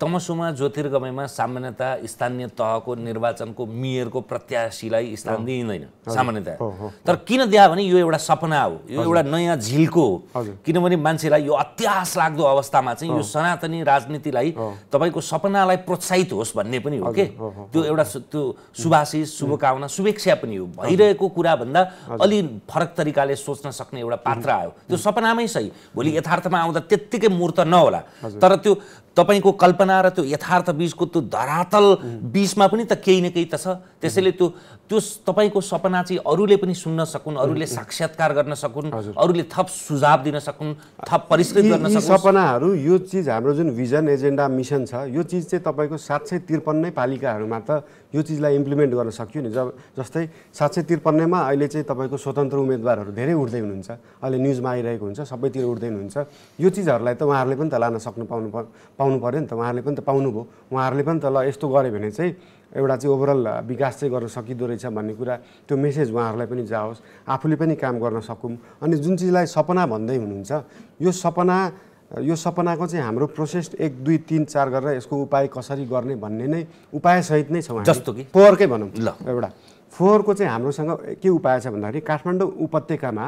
तमसुमा ज्योतिर्गमयमा सामान्यता स्थानीय तहको निर्वाचनको मेयरको प्रत्याशीलाई स्थान दिइँदैन सामान्यतया तर किन दियो भने यो एउटा सपना हो यो एउटा नयाँ झिल्को हो किनभने मान्छेलाई यो अत्यास लाग्दो अवस्थामा चाहिँ यो सनातनी राजनीतिलाई तपाईँको सपनालाई प्रोत्साहित होस् भन्ने पनि हो के त्यो एउटा त्यो शुभाशिष शुभकामना शुभेच्छा पनि हो भइरहेको कुराभन्दा अलि फरक तरिकाले सोच्न सक्ने एउटा पात्र आयो त्यो सपनामै सही भोलि यथार्थमा आउँदा त्यत्तिकै मूर्त नहोला तर त्यो तपाईँको कल्पना र त्यो यथार्थ बिचको त्यो धरातल बिचमा पनि त केही न केही त छ त्यसैले त्यो त्यो तपाईँको सपना चाहिँ अरूले पनि सुन्न सकुन् अरूले साक्षात्कार गर्न सकुन् अरूले थप सुझाव दिन सकुन् थप परिष्कृत गर्न सकुन् सपनाहरू यो चिज हाम्रो जुन भिजन एजेन्डा मिसन छ यो चिज चाहिँ तपाईँको सात सय त्रिपन्नै पालिकाहरूमा त यो चिजलाई इम्प्लिमेन्ट गर्न सक्यो नि जब जस्तै सात सय त्रिपन्नमा अहिले चाहिँ तपाईँको स्वतन्त्र उम्मेदवारहरू धेरै उठ्दै हुनुहुन्छ अहिले न्युजमा आइरहेको हुन्छ सबैतिर उठ्दै हुनुहुन्छ यो चिजहरूलाई त उहाँहरूले पनि त लान सक्नु पाउनु पाउनु पऱ्यो नि त उहाँहरूले पनि त पाउनुभयो उहाँहरूले पनि त ल यस्तो गऱ्यो भने चाहिँ एउटा चाहिँ ओभरअल विकास चाहिँ गर्न सकिँदो रहेछ भन्ने कुरा त्यो मेसेज उहाँहरूलाई पनि जाओस् आफूले पनि काम गर्न सकौँ अनि जुन चिजलाई सपना भन्दै हुनुहुन्छ यो सपना यो सपनाको चाहिँ हाम्रो प्रोसेस एक दुई तिन चार गरेर यसको उपाय कसरी गर्ने भन्ने नै उपायसहित नै छौँ जस्तो कि फोहोरकै भनौँ ल एउटा फोहोरको चाहिँ हाम्रोसँग के उपाय छ भन्दाखेरि काठमाडौँ उपत्यकामा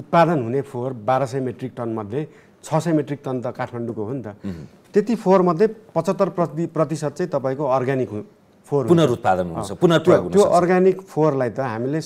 उत्पादन हुने फोहोर बाह्र सय मेट्रिक टनमध्ये छ सय मेट्रिक टन त काठमाडौँको हो नि त त्यति फोहोरमध्ये पचहत्तर प्रति प्रतिशत चाहिँ तपाईँको अर्ग्यानिक फोहोर पुनरुत्पादन हुन्छ पुनः त्यो अर्ग्यानिक फोहोरलाई त हामीले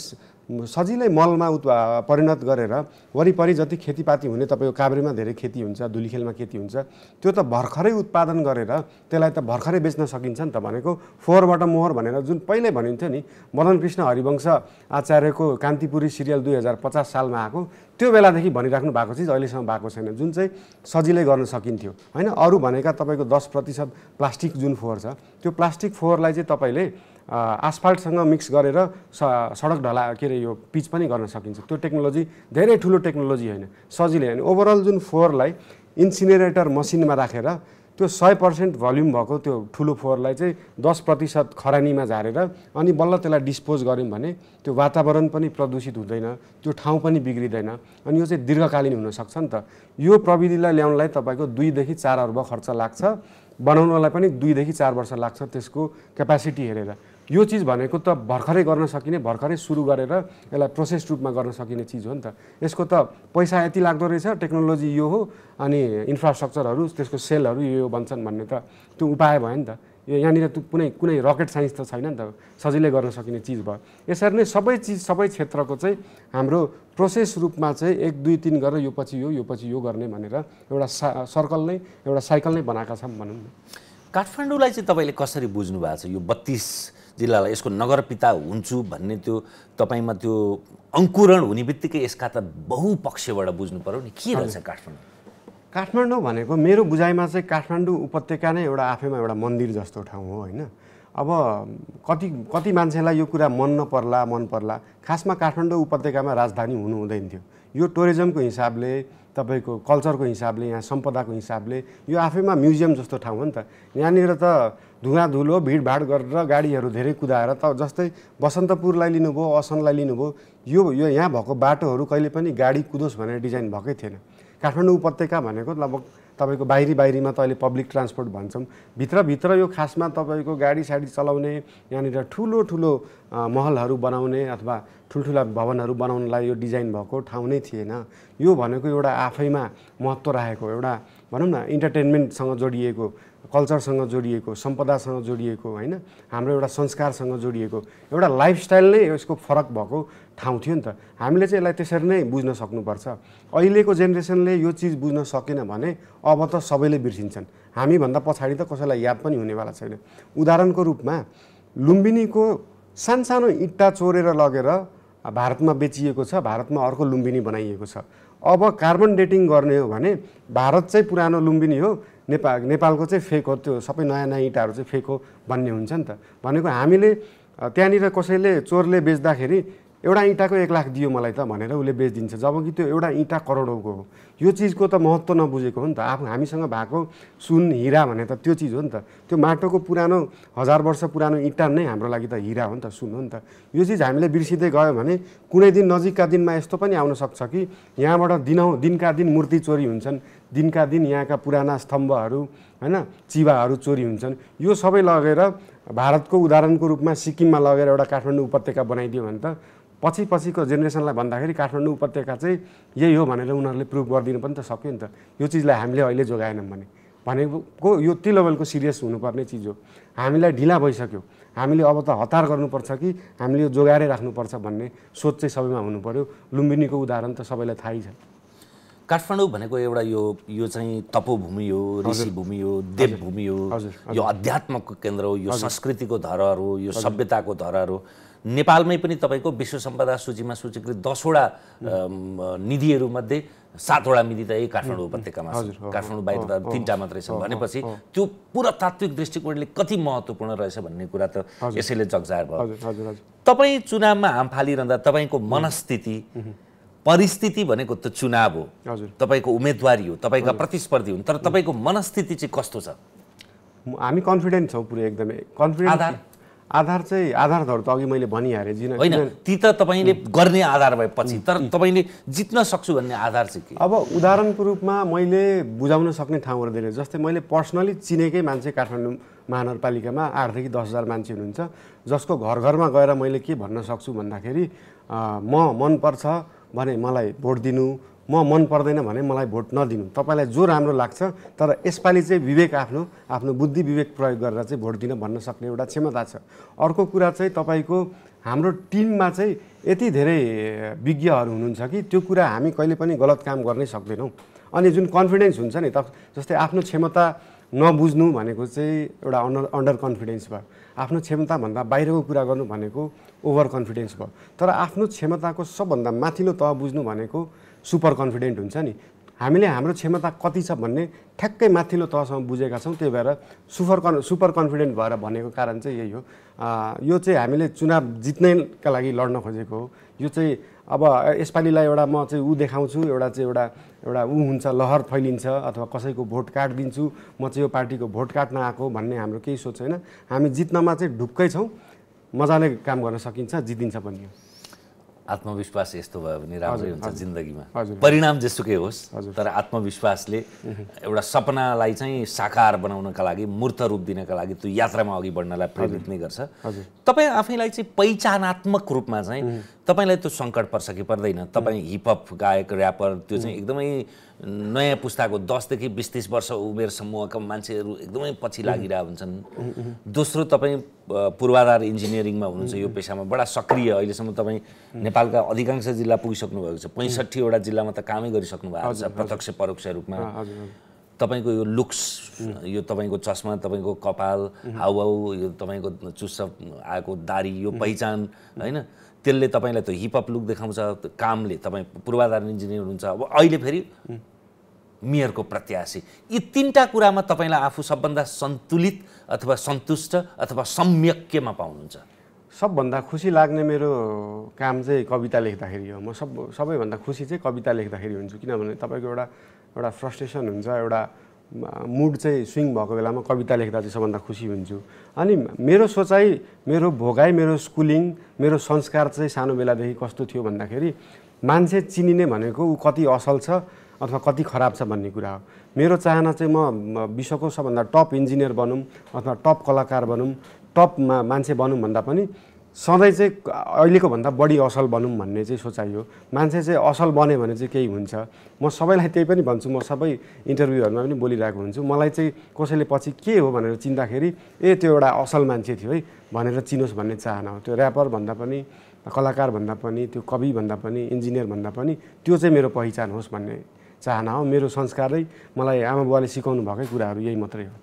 सजिलै मलमा उत् परिणत गरेर वरिपरि जति खेतीपाती हुने तपाईँको काभ्रेमा धेरै खेती हुन्छ धुलिखेलमा खेती हुन्छ त्यो त भर्खरै उत्पादन गरेर त्यसलाई त भर्खरै बेच्न सकिन्छ नि त भनेको फोहोरबाट मोहोर भनेर जुन पहिल्यै भनिन्थ्यो नि मदन कृष्ण हरिवंश आचार्यको कान्तिपुरी सिरियल दुई हजार पचास सालमा आएको त्यो बेलादेखि भनिराख्नु भएको चिज अहिलेसम्म भएको छैन जुन चाहिँ सजिलै गर्न सकिन्थ्यो होइन अरू भनेका तपाईँको दस प्रतिशत प्लास्टिक जुन फोहोर छ त्यो प्लास्टिक फोहोरलाई चाहिँ तपाईँले आसफाल्टसँग मिक्स गरेर सडक ढला के अरे यो पिच पनि गर्न सकिन्छ त्यो टेक्नोलोजी धेरै ठुलो टेक्नोलोजी होइन सजिलै होइन ओभरअल जुन फोहोरलाई इन्सिनेरेटर मसिनमा राखेर त्यो सय पर्सेन्ट भल्युम भएको त्यो ठुलो फोहोरलाई चाहिँ दस प्रतिशत खरानीमा झारेर अनि बल्ल त्यसलाई डिस्पोज गऱ्यौँ भने त्यो वातावरण पनि प्रदूषित हुँदैन त्यो ठाउँ पनि बिग्रिँदैन अनि यो चाहिँ दीर्घकालीन हुनसक्छ नि त यो प्रविधिलाई ल्याउनलाई तपाईँको दुईदेखि चार अर्ब खर्च लाग्छ बनाउनलाई पनि दुईदेखि चार वर्ष लाग्छ त्यसको क्यापासिटी हेरेर यो चिज भनेको त भर्खरै गर्न सकिने भर्खरै सुरु गरेर यसलाई प्रोसेस रूपमा गर्न सकिने चिज हो नि त यसको त पैसा यति लाग्दो रहेछ टेक्नोलोजी यो हो अनि इन्फ्रास्ट्रक्चरहरू त्यसको सेलहरू यो भन्छन् भन्ने त त्यो उपाय भयो नि त यो यहाँनिर कुनै कुनै रकेट साइन्स त छैन नि त सजिलै गर्न सकिने चिज भयो यसरी नै सबै चिज सबै क्षेत्रको चाहिँ हाम्रो प्रोसेस रूपमा चाहिँ एक दुई तिन गरेर यो पछि यो यो पछि यो गर्ने भनेर एउटा सा सर्कल नै एउटा साइकल नै बनाएका छौँ भनौँ न काठमाडौँलाई चाहिँ तपाईँले कसरी बुझ्नु भएको छ यो बत्तिस जिल्लालाई यसको नगरपिता हुन्छु भन्ने त्यो तपाईँमा त्यो अङ्कुरण हुने बित्तिकै यसका त बहुपक्षबाट बुझ्नु पऱ्यो नि के रहेछ काठमाडौँ काठमाडौँ भनेको मेरो बुझाइमा चाहिँ काठमाडौँ उपत्यका नै एउटा आफैमा एउटा मन्दिर जस्तो ठाउँ हो होइन अब कति कति मान्छेलाई यो कुरा मन नपर्ला मन पर्ला खासमा काठमाडौँ उपत्यकामा राजधानी हुनु हुँदैन थियो यो टुरिज्मको हिसाबले तपाईँको कल्चरको हिसाबले यहाँ सम्पदाको हिसाबले यो आफैमा म्युजियम जस्तो ठाउँ हो नि त यहाँनिर त धुलो भिडभाड गरेर गाडीहरू धेरै कुदाएर त जस्तै बसन्तपुरलाई लिनुभयो असनलाई लिनुभयो यो यो यहाँ भएको बाटोहरू कहिले पनि गाडी कुदोस् भनेर डिजाइन भएकै थिएन काठमाडौँ उपत्यका भनेको लगभग तपाईँको बाहिरी बाहिरीमा त अहिले पब्लिक ट्रान्सपोर्ट भन्छौँ भित्रभित्र यो खासमा तपाईँको गाडी साडी चलाउने यहाँनिर ठुलो ठुलो महलहरू बनाउने अथवा ठुल्ठुला भवनहरू बनाउनलाई यो डिजाइन भएको ठाउँ नै थिएन यो भनेको एउटा आफैमा महत्त्व राखेको एउटा भनौँ न इन्टरटेन्मेन्टसँग जोडिएको कल्चरसँग जोडिएको सम्पदासँग जोडिएको होइन हाम्रो एउटा संस्कारसँग जोडिएको एउटा लाइफस्टाइल नै यसको फरक भएको ठाउँ थियो नि त हामीले चाहिँ यसलाई त्यसरी नै बुझ्न सक्नुपर्छ अहिलेको जेनेरेसनले यो चिज बुझ्न सकेन भने अब त सबैले बिर्सिन्छन् हामीभन्दा पछाडि त कसैलाई याद पनि हुनेवाला छैन उदाहरणको रूपमा लुम्बिनीको सानसानो इट्टा चोरेर लगेर भारतमा बेचिएको छ भारतमा अर्को लुम्बिनी बनाइएको छ अब कार्बन डेटिङ गर्ने हो भने भारत चाहिँ पुरानो लुम्बिनी हो नेपाल नेपालको चाहिँ फेक हो त्यो सबै नयाँ नयाँ इँटाहरू चाहिँ फेक हो भन्ने हुन्छ नि त भनेको हामीले त्यहाँनिर कसैले चोरले बेच्दाखेरि एउटा इँटाको एक लाख दियो मलाई त भनेर उसले बेचिदिन्छ कि त्यो एउटा इँटा करोडौँको हो यो चिजको त महत्त्व नबुझेको हो नि त आफू हामीसँग भएको सुन हिरा भने त त्यो चिज हो नि त त्यो माटोको पुरानो हजार वर्ष पुरानो इँटा नै हाम्रो लागि त हिरा हो नि त सुन हो नि त यो चिज हामीले बिर्सिँदै गयो भने कुनै दिन नजिकका दिनमा यस्तो पनि आउन सक्छ कि यहाँबाट दिनौँ दिनका दिन मूर्ति चोरी हुन्छन् दिनका दिन यहाँका पुराना स्तम्भहरू होइन चिवाहरू चोरी हुन्छन् यो सबै लगेर भारतको उदाहरणको रूपमा सिक्किममा लगेर एउटा काठमाडौँ उपत्यका बनाइदियो भने त पछि पछिको जेनेरेसनलाई भन्दाखेरि काठमाडौँ उपत्यका चाहिँ यही हो भनेर उनीहरूले प्रुभ गरिदिनु पनि त सक्यो नि त यो चिजलाई हामीले अहिले जोगाएनौँ भने भनेको यो त्यो लेभलको सिरियस हुनुपर्ने चिज हो हामीलाई ढिला भइसक्यो हामीले अब त हतार गर्नुपर्छ कि हामीले यो जोगाएरै राख्नुपर्छ भन्ने सोच चाहिँ सबैमा हुनु पऱ्यो लुम्बिनीको उदाहरण त सबैलाई थाहै छ काठमाडौँ भनेको एउटा यो यो चाहिँ तपोभूमि हो ऋषि भूमि हो देवभूमि हो यो अध्यात्मको केन्द्र हो यो संस्कृतिको धरोहर हो यो सभ्यताको धरोहर हो नेपालमै पनि तपाईँको विश्व सम्पदा सूचीमा सूचीकृत दसवटा निधिहरूमध्ये सातवटा निधि त यही काठमाडौँ उपत्यकामा छ काठमाडौँ बाहिर त तिनवटा मात्रै छन् भनेपछि त्यो पुरातात्विक दृष्टिकोणले कति महत्त्वपूर्ण रहेछ भन्ने कुरा त यसैले जगजायर भयो तपाईँ चुनावमा हाम फालिरहँदा तपाईँको मनस्थिति परिस्थिति भनेको त चुनाव हो तपाईँको उम्मेदवारी हो तपाईँका प्रतिस्पर्धी हुन् तर तपाईँको मनस्थिति चाहिँ कस्तो छ हामी कन्फिडेन्ट छौँ पुरै एकदमै कन्फिडेन्ट आधार आधार चाहिँ आधारहरू त अघि मैले भनिहालेँ जिन होइन ती त तपाईँले गर्ने आधार भए पछि तर तपाईँले जित्न सक्छु भन्ने आधार चाहिँ के अब उदाहरणको रूपमा मैले बुझाउन सक्ने ठाउँहरू धेरै जस्तै मैले पर्सनली चिनेकै मान्छे काठमाडौँ महानगरपालिकामा आठदेखि दस हजार मान्छे हुनुहुन्छ जसको घर घरमा गएर मैले के भन्न सक्छु भन्दाखेरि म मनपर्छ भने मलाई भोट दिनु म मन पर्दैन भने मलाई भोट नदिनु तपाईँलाई जो राम्रो लाग्छ तर यसपालि चाहिँ विवेक आफ्नो आफ्नो बुद्धि विवेक प्रयोग गरेर चाहिँ भोट दिन भन्न सक्ने एउटा क्षमता छ अर्को कुरा चाहिँ तपाईँको हाम्रो टिममा चाहिँ यति धेरै विज्ञहरू हुनुहुन्छ कि त्यो कुरा हामी कहिले पनि गलत काम गर्नै सक्दैनौँ अनि जुन कन्फिडेन्स हुन्छ नि त जस्तै आफ्नो क्षमता नबुझ्नु भनेको चाहिँ एउटा अन्डर अन्डर कन्फिडेन्स भयो आफ्नो क्षमताभन्दा बाहिरको कुरा गर्नु भनेको ओभर कन्फिडेन्स भयो तर आफ्नो क्षमताको सबभन्दा माथिल्लो तह बुझ्नु भनेको सुपर कन्फिडेन्ट हुन्छ नि हामीले हाम्रो क्षमता कति छ भन्ने ठ्याक्कै माथिल्लो तहसम्म बुझेका छौँ त्यही भएर सुपर कन् सुपर कन्फिडेन्ट भएर भनेको कारण चाहिँ यही हो यो चाहिँ हामीले चुनाव जित्नैका लागि लड्न खोजेको हो यो चाहिँ अब यसपालिलाई एउटा म चाहिँ ऊ देखाउँछु एउटा चाहिँ एउटा एउटा ऊ हुन्छ लहर फैलिन्छ अथवा कसैको भोट काटिदिन्छु म चाहिँ यो पार्टीको भोट काट्न आएको भन्ने हाम्रो केही सोच छैन हामी जित्नमा चाहिँ ढुक्कै छौँ मजाले काम गर्न सकिन्छ जितिन्छ पनि आत्मविश्वास यस्तो भयो भने राम्रै हुन्छ जिन्दगीमा परिणाम जेसुकै होस् तर आत्मविश्वासले एउटा सपनालाई चाहिँ साकार बनाउनका लागि मूर्त रूप दिनका लागि त्यो यात्रामा अघि बढ्नलाई प्रेरित नै गर्छ तपाईँ आफैलाई चाहिँ पहिचानात्मक रूपमा चाहिँ तपाईँलाई त्यो सङ्कट पर्छ कि पर्दैन तपाईँ हिपहप गायक ऱ्यापर त्यो चाहिँ एकदमै नयाँ पुस्ताको दसदेखि बिस तिस वर्ष उमेर समूहका मान्छेहरू एकदमै पछि लागिरहेको हुन्छन् दोस्रो तपाईँ पूर्वाधार इन्जिनियरिङमा हुनुहुन्छ यो पेसामा बडा सक्रिय अहिलेसम्म तपाईँ नेपालका अधिकांश जिल्ला पुगिसक्नु भएको छ पैँसठीवटा जिल्लामा त कामै गरिसक्नु भएको छ प्रत्यक्ष परोक्ष रूपमा तपाईँको यो लुक्स यो तपाईँको चस्मा तपाईँको कपाल हाउ यो तपाईँको चुस्स आएको दारी यो पहिचान होइन त्यसले तपाईँलाई त हिपअप लुक देखाउँछ कामले तपाईँ पूर्वाधार इन्जिनियर हुनुहुन्छ अब अहिले फेरि मेयरको प्रत्याशी यी तिनवटा कुरामा तपाईँलाई आफू सबभन्दा सन्तुलित अथवा सन्तुष्ट अथवा सम्यक पाउनुहुन्छ सबभन्दा खुसी लाग्ने मेरो काम चाहिँ कविता लेख्दाखेरि हो म सब सबैभन्दा खुसी चाहिँ कविता लेख्दाखेरि हुन्छु किनभने तपाईँको एउटा एउटा फ्रस्ट्रेसन हुन्छ एउटा मुड चाहिँ स्विङ भएको बेलामा कविता लेख्दा चाहिँ सबभन्दा खुसी हुन्छु अनि मेरो सोचाइ मेरो भोगाइ मेरो स्कुलिङ मेरो संस्कार चाहिँ सानो बेलादेखि कस्तो थियो भन्दाखेरि मान्छे चिनिने भनेको ऊ कति असल छ अथवा कति खराब छ भन्ने कुरा हो मेरो चाहना चाहिँ म विश्वको सबभन्दा टप इन्जिनियर बनौँ अथवा टप कलाकार बनौँ टपमा मान्छे बनौँ भन्दा पनि सधैँ चाहिँ अहिलेको भन्दा बढी असल बनौँ भन्ने चाहिँ सोचाइ हो मान्छे चाहिँ असल बन्यो भने चाहिँ केही हुन्छ म सबैलाई त्यही पनि भन्छु म सबै इन्टरभ्यूहरूमा पनि बोलिरहेको हुन्छु मलाई चाहिँ कसैले पछि के हो भनेर चिन्दाखेरि ए त्यो एउटा असल मान्छे थियो है भनेर चिनोस् भन्ने चाहना हो त्यो ऱ्यापर भन्दा पनि कलाकार भन्दा पनि त्यो कवि भन्दा पनि इन्जिनियर भन्दा पनि त्यो चाहिँ मेरो पहिचान होस् भन्ने चाहना हो मेरो संस्कारै मलाई आमा बुवाले सिकाउनु भएकै कुराहरू यही मात्रै हो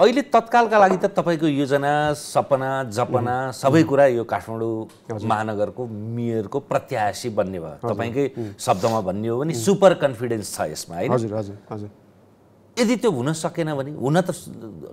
अहिले तत्कालका लागि त तपाईँको योजना सपना जपना सबै कुरा यो काठमाडौँ महानगरको मेयरको प्रत्याशी बन्ने भयो तपाईँकै शब्दमा भन्ने हो भने सुपर कन्फिडेन्स छ यसमा होइन यदि त्यो हुन सकेन भने हुन त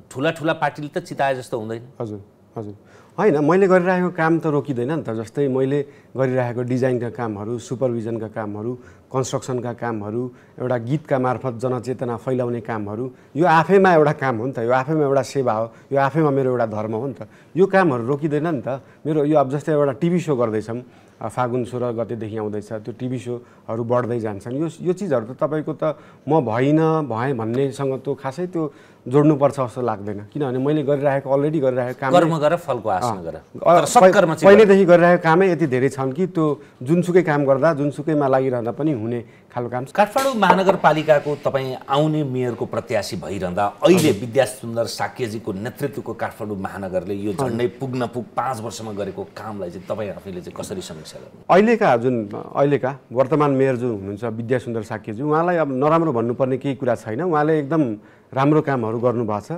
ठुला ठुला पार्टीले त चिताए जस्तो हुँदैन हजुर हजुर होइन मैले गरिरहेको काम त रोकिँदैन नि त जस्तै मैले गरिरहेको डिजाइनका कामहरू सुपरभिजनका कामहरू कन्स्ट्रक्सनका कामहरू एउटा गीतका मार्फत जनचेतना फैलाउने कामहरू यो आफैमा एउटा काम हो नि त यो आफैमा एउटा सेवा हो यो आफैमा मेरो एउटा धर्म हो नि त यो कामहरू रोकिँदैन नि त मेरो यो अब जस्तै एउटा टिभी सो गर्दैछौँ फागुन सोह्र गतेदेखि आउँदैछ त्यो टिभी सोहरू बढ्दै जान्छन् यो यो चिजहरू त तपाईँको त म भइनँ भएँ भन्नेसँग त खासै त्यो जोड्नुपर्छ जस्तो लाग्दैन किनभने मैले गरिरहेको अलरेडी गरिरहेको काम कर्म गर फलको गर पहिलेदेखि गरिरहेको कामै यति धेरै छन् कि त्यो जुनसुकै काम गर्दा जुनसुकैमा लागिरहँदा पनि हुने खालको काम काठमाडौँ महानगरपालिकाको तपाईँ आउने मेयरको प्रत्याशी भइरहँदा अहिले विद्या सुन्दर साक्यजीको नेतृत्वको काठमाडौँ महानगरले यो झन्डै पुग्न पुग पाँच वर्षमा गरेको कामलाई चाहिँ तपाईँ आफैले चाहिँ कसरी समीक्षा गर्नु अहिलेका जुन अहिलेका वर्तमान मेयर जो हुनुहुन्छ विद्या सुन्दर साक्यजी उहाँलाई अब नराम्रो भन्नुपर्ने केही कुरा छैन उहाँले एकदम राम्रो कामहरू गर्नुभएको छ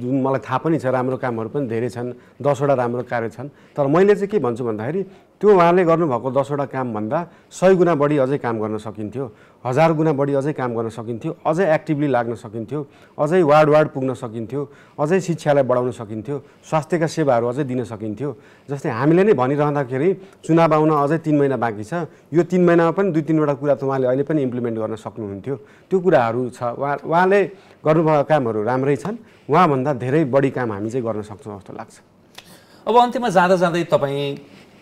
जुन मलाई थाहा पनि छ राम्रो कामहरू पनि धेरै छन् दसवटा राम्रो कार्य छन् तर मैले चाहिँ के भन्छु भन्दाखेरि त्यो उहाँले गर्नुभएको दसवटा कामभन्दा सय गुणा बढी अझै काम गर्न सकिन्थ्यो हजार गुणा बढी अझै काम गर्न सकिन्थ्यो अझै एक्टिभली लाग्न सकिन्थ्यो अझै वार्ड वार्ड पुग्न सकिन्थ्यो अझै शिक्षालाई बढाउन सकिन्थ्यो स्वास्थ्यका सेवाहरू अझै दिन सकिन्थ्यो जस्तै हामीले नै भनिरहँदाखेरि चुनाव आउन अझै तिन महिना बाँकी छ यो तिन महिनामा पनि दुई तिनवटा कुरा त उहाँले अहिले पनि इम्प्लिमेन्ट गर्न सक्नुहुन्थ्यो त्यो कुराहरू छ उहाँ उहाँले गर्नुभएको कामहरू राम्रै छन् उहाँभन्दा धेरै बढी काम हामी चाहिँ गर्न सक्छौँ जस्तो लाग्छ अब अन्त्यमा जाँदा जाँदै तपाईँ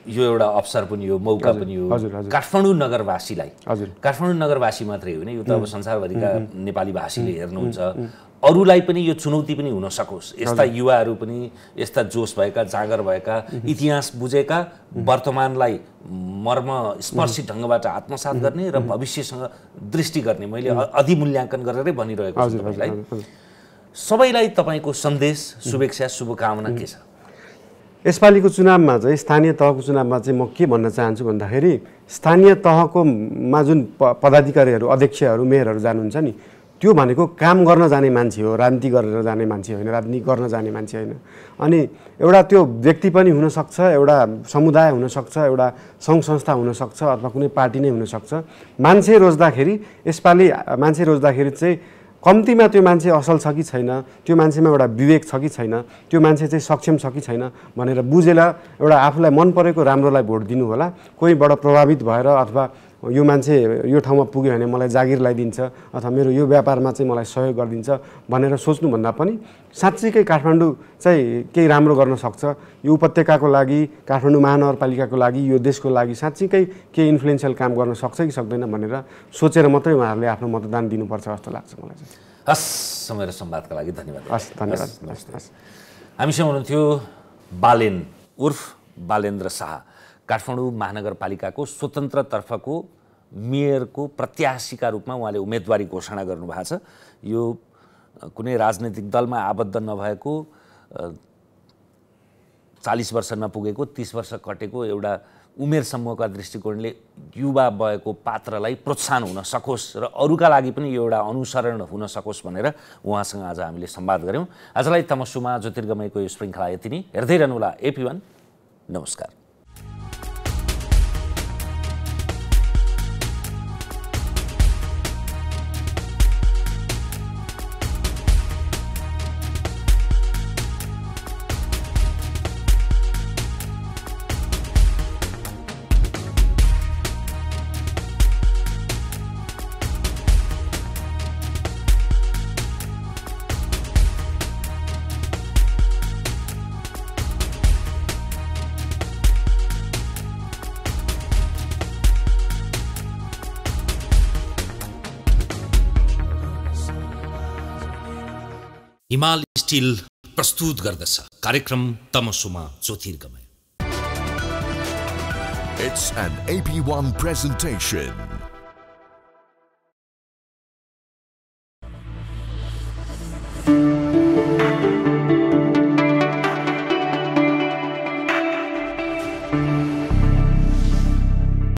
यो एउटा अवसर पनि हो मौका पनि हो काठमाडौँ नगरवासीलाई काठमाडौँ नगरवासी मात्रै होइन यो त अब संसारभरिका नेपाली भाषीले हेर्नुहुन्छ अरूलाई पनि यो चुनौती पनि हुन सकोस् यस्ता युवाहरू पनि यस्ता जोस भएका जागर भएका इतिहास बुझेका वर्तमानलाई मर्म स्पर्शी ढङ्गबाट आत्मसात गर्ने र भविष्यसँग दृष्टि गर्ने मैले अधिमूल्याङ्कन गरेरै भनिरहेको छु तपाईँलाई सबैलाई तपाईँको सन्देश शुभेच्छा शुभकामना के छ यसपालिको चुनावमा चाहिँ स्थानीय तहको चुनावमा चाहिँ म के भन्न चाहन्छु भन्दाखेरि स्थानीय तहकोमा जुन प पदाधिकारीहरू अध्यक्षहरू मेयरहरू जानुहुन्छ नि त्यो भनेको काम गर्न जाने मान्छे हो राजनीति गरेर जाने मान्छे होइन राजनीति गर्न जाने मान्छे होइन अनि एउटा त्यो व्यक्ति पनि हुनसक्छ एउटा समुदाय हुनसक्छ एउटा सङ्घ संस्था हुनसक्छ अथवा कुनै पार्टी नै हुनसक्छ मान्छे रोज्दाखेरि यसपालि मान्छे रोज्दाखेरि चाहिँ कम्तीमा त्यो मान्छे असल छ कि छैन त्यो मान्छेमा एउटा विवेक छ कि छैन त्यो मान्छे चाहिँ सक्षम छ कि छैन भनेर बुझेर एउटा आफूलाई मन परेको राम्रोलाई भोट दिनु होला कोहीबाट प्रभावित भएर अथवा यो मान्छे यो ठाउँमा पुग्यो भने मलाई जागिर लगाइदिन्छ अथवा मेरो यो व्यापारमा चाहिँ मलाई सहयोग गरिदिन्छ भनेर सोच्नुभन्दा पनि साँच्चीकै काठमाडौँ चाहिँ केही राम्रो गर्न सक्छ यो उपत्यकाको लागि काठमाडौँ महानगरपालिकाको लागि यो देशको लागि साँच्चीकै केही इन्फ्लुएन्सियल काम गर्न सक्छ कि सक्दैन भनेर सोचेर मात्रै उहाँहरूले आफ्नो मतदान दिनुपर्छ जस्तो लाग्छ मलाई चाहिँ हस् र संवादका लागि धन्यवाद हस् धन्यवाद हस् हस् हामीसँग हुनुहुन्थ्यो बालेन उर्फ बालेन्द्र शाह काठमाडौँ महानगरपालिकाको स्वतन्त्रतर्फको मेयरको प्रत्याशीका रूपमा उहाँले उम्मेदवारी घोषणा गर्नुभएको छ यो कुनै राजनैतिक दलमा आबद्ध नभएको चालिस वर्ष नपुगेको तिस वर्ष कटेको एउटा उमेर समूहका दृष्टिकोणले युवा भएको पात्रलाई प्रोत्साहन हुन सकोस् र अरूका लागि पनि यो एउटा अनुसरण हुन सकोस् भनेर उहाँसँग आज हामीले सम्वाद गऱ्यौँ आजलाई तमसुमा ज्योतिर्गमयको यो श्रृङ्खला यति नै हेर्दै रहनुहोला एपी वान नमस्कार स्टिल प्रस्तुत गर्दछ कार्यक्रम तमसुमा ज्योतिर्गमय It's an AP1 प्रेजेन्टेसन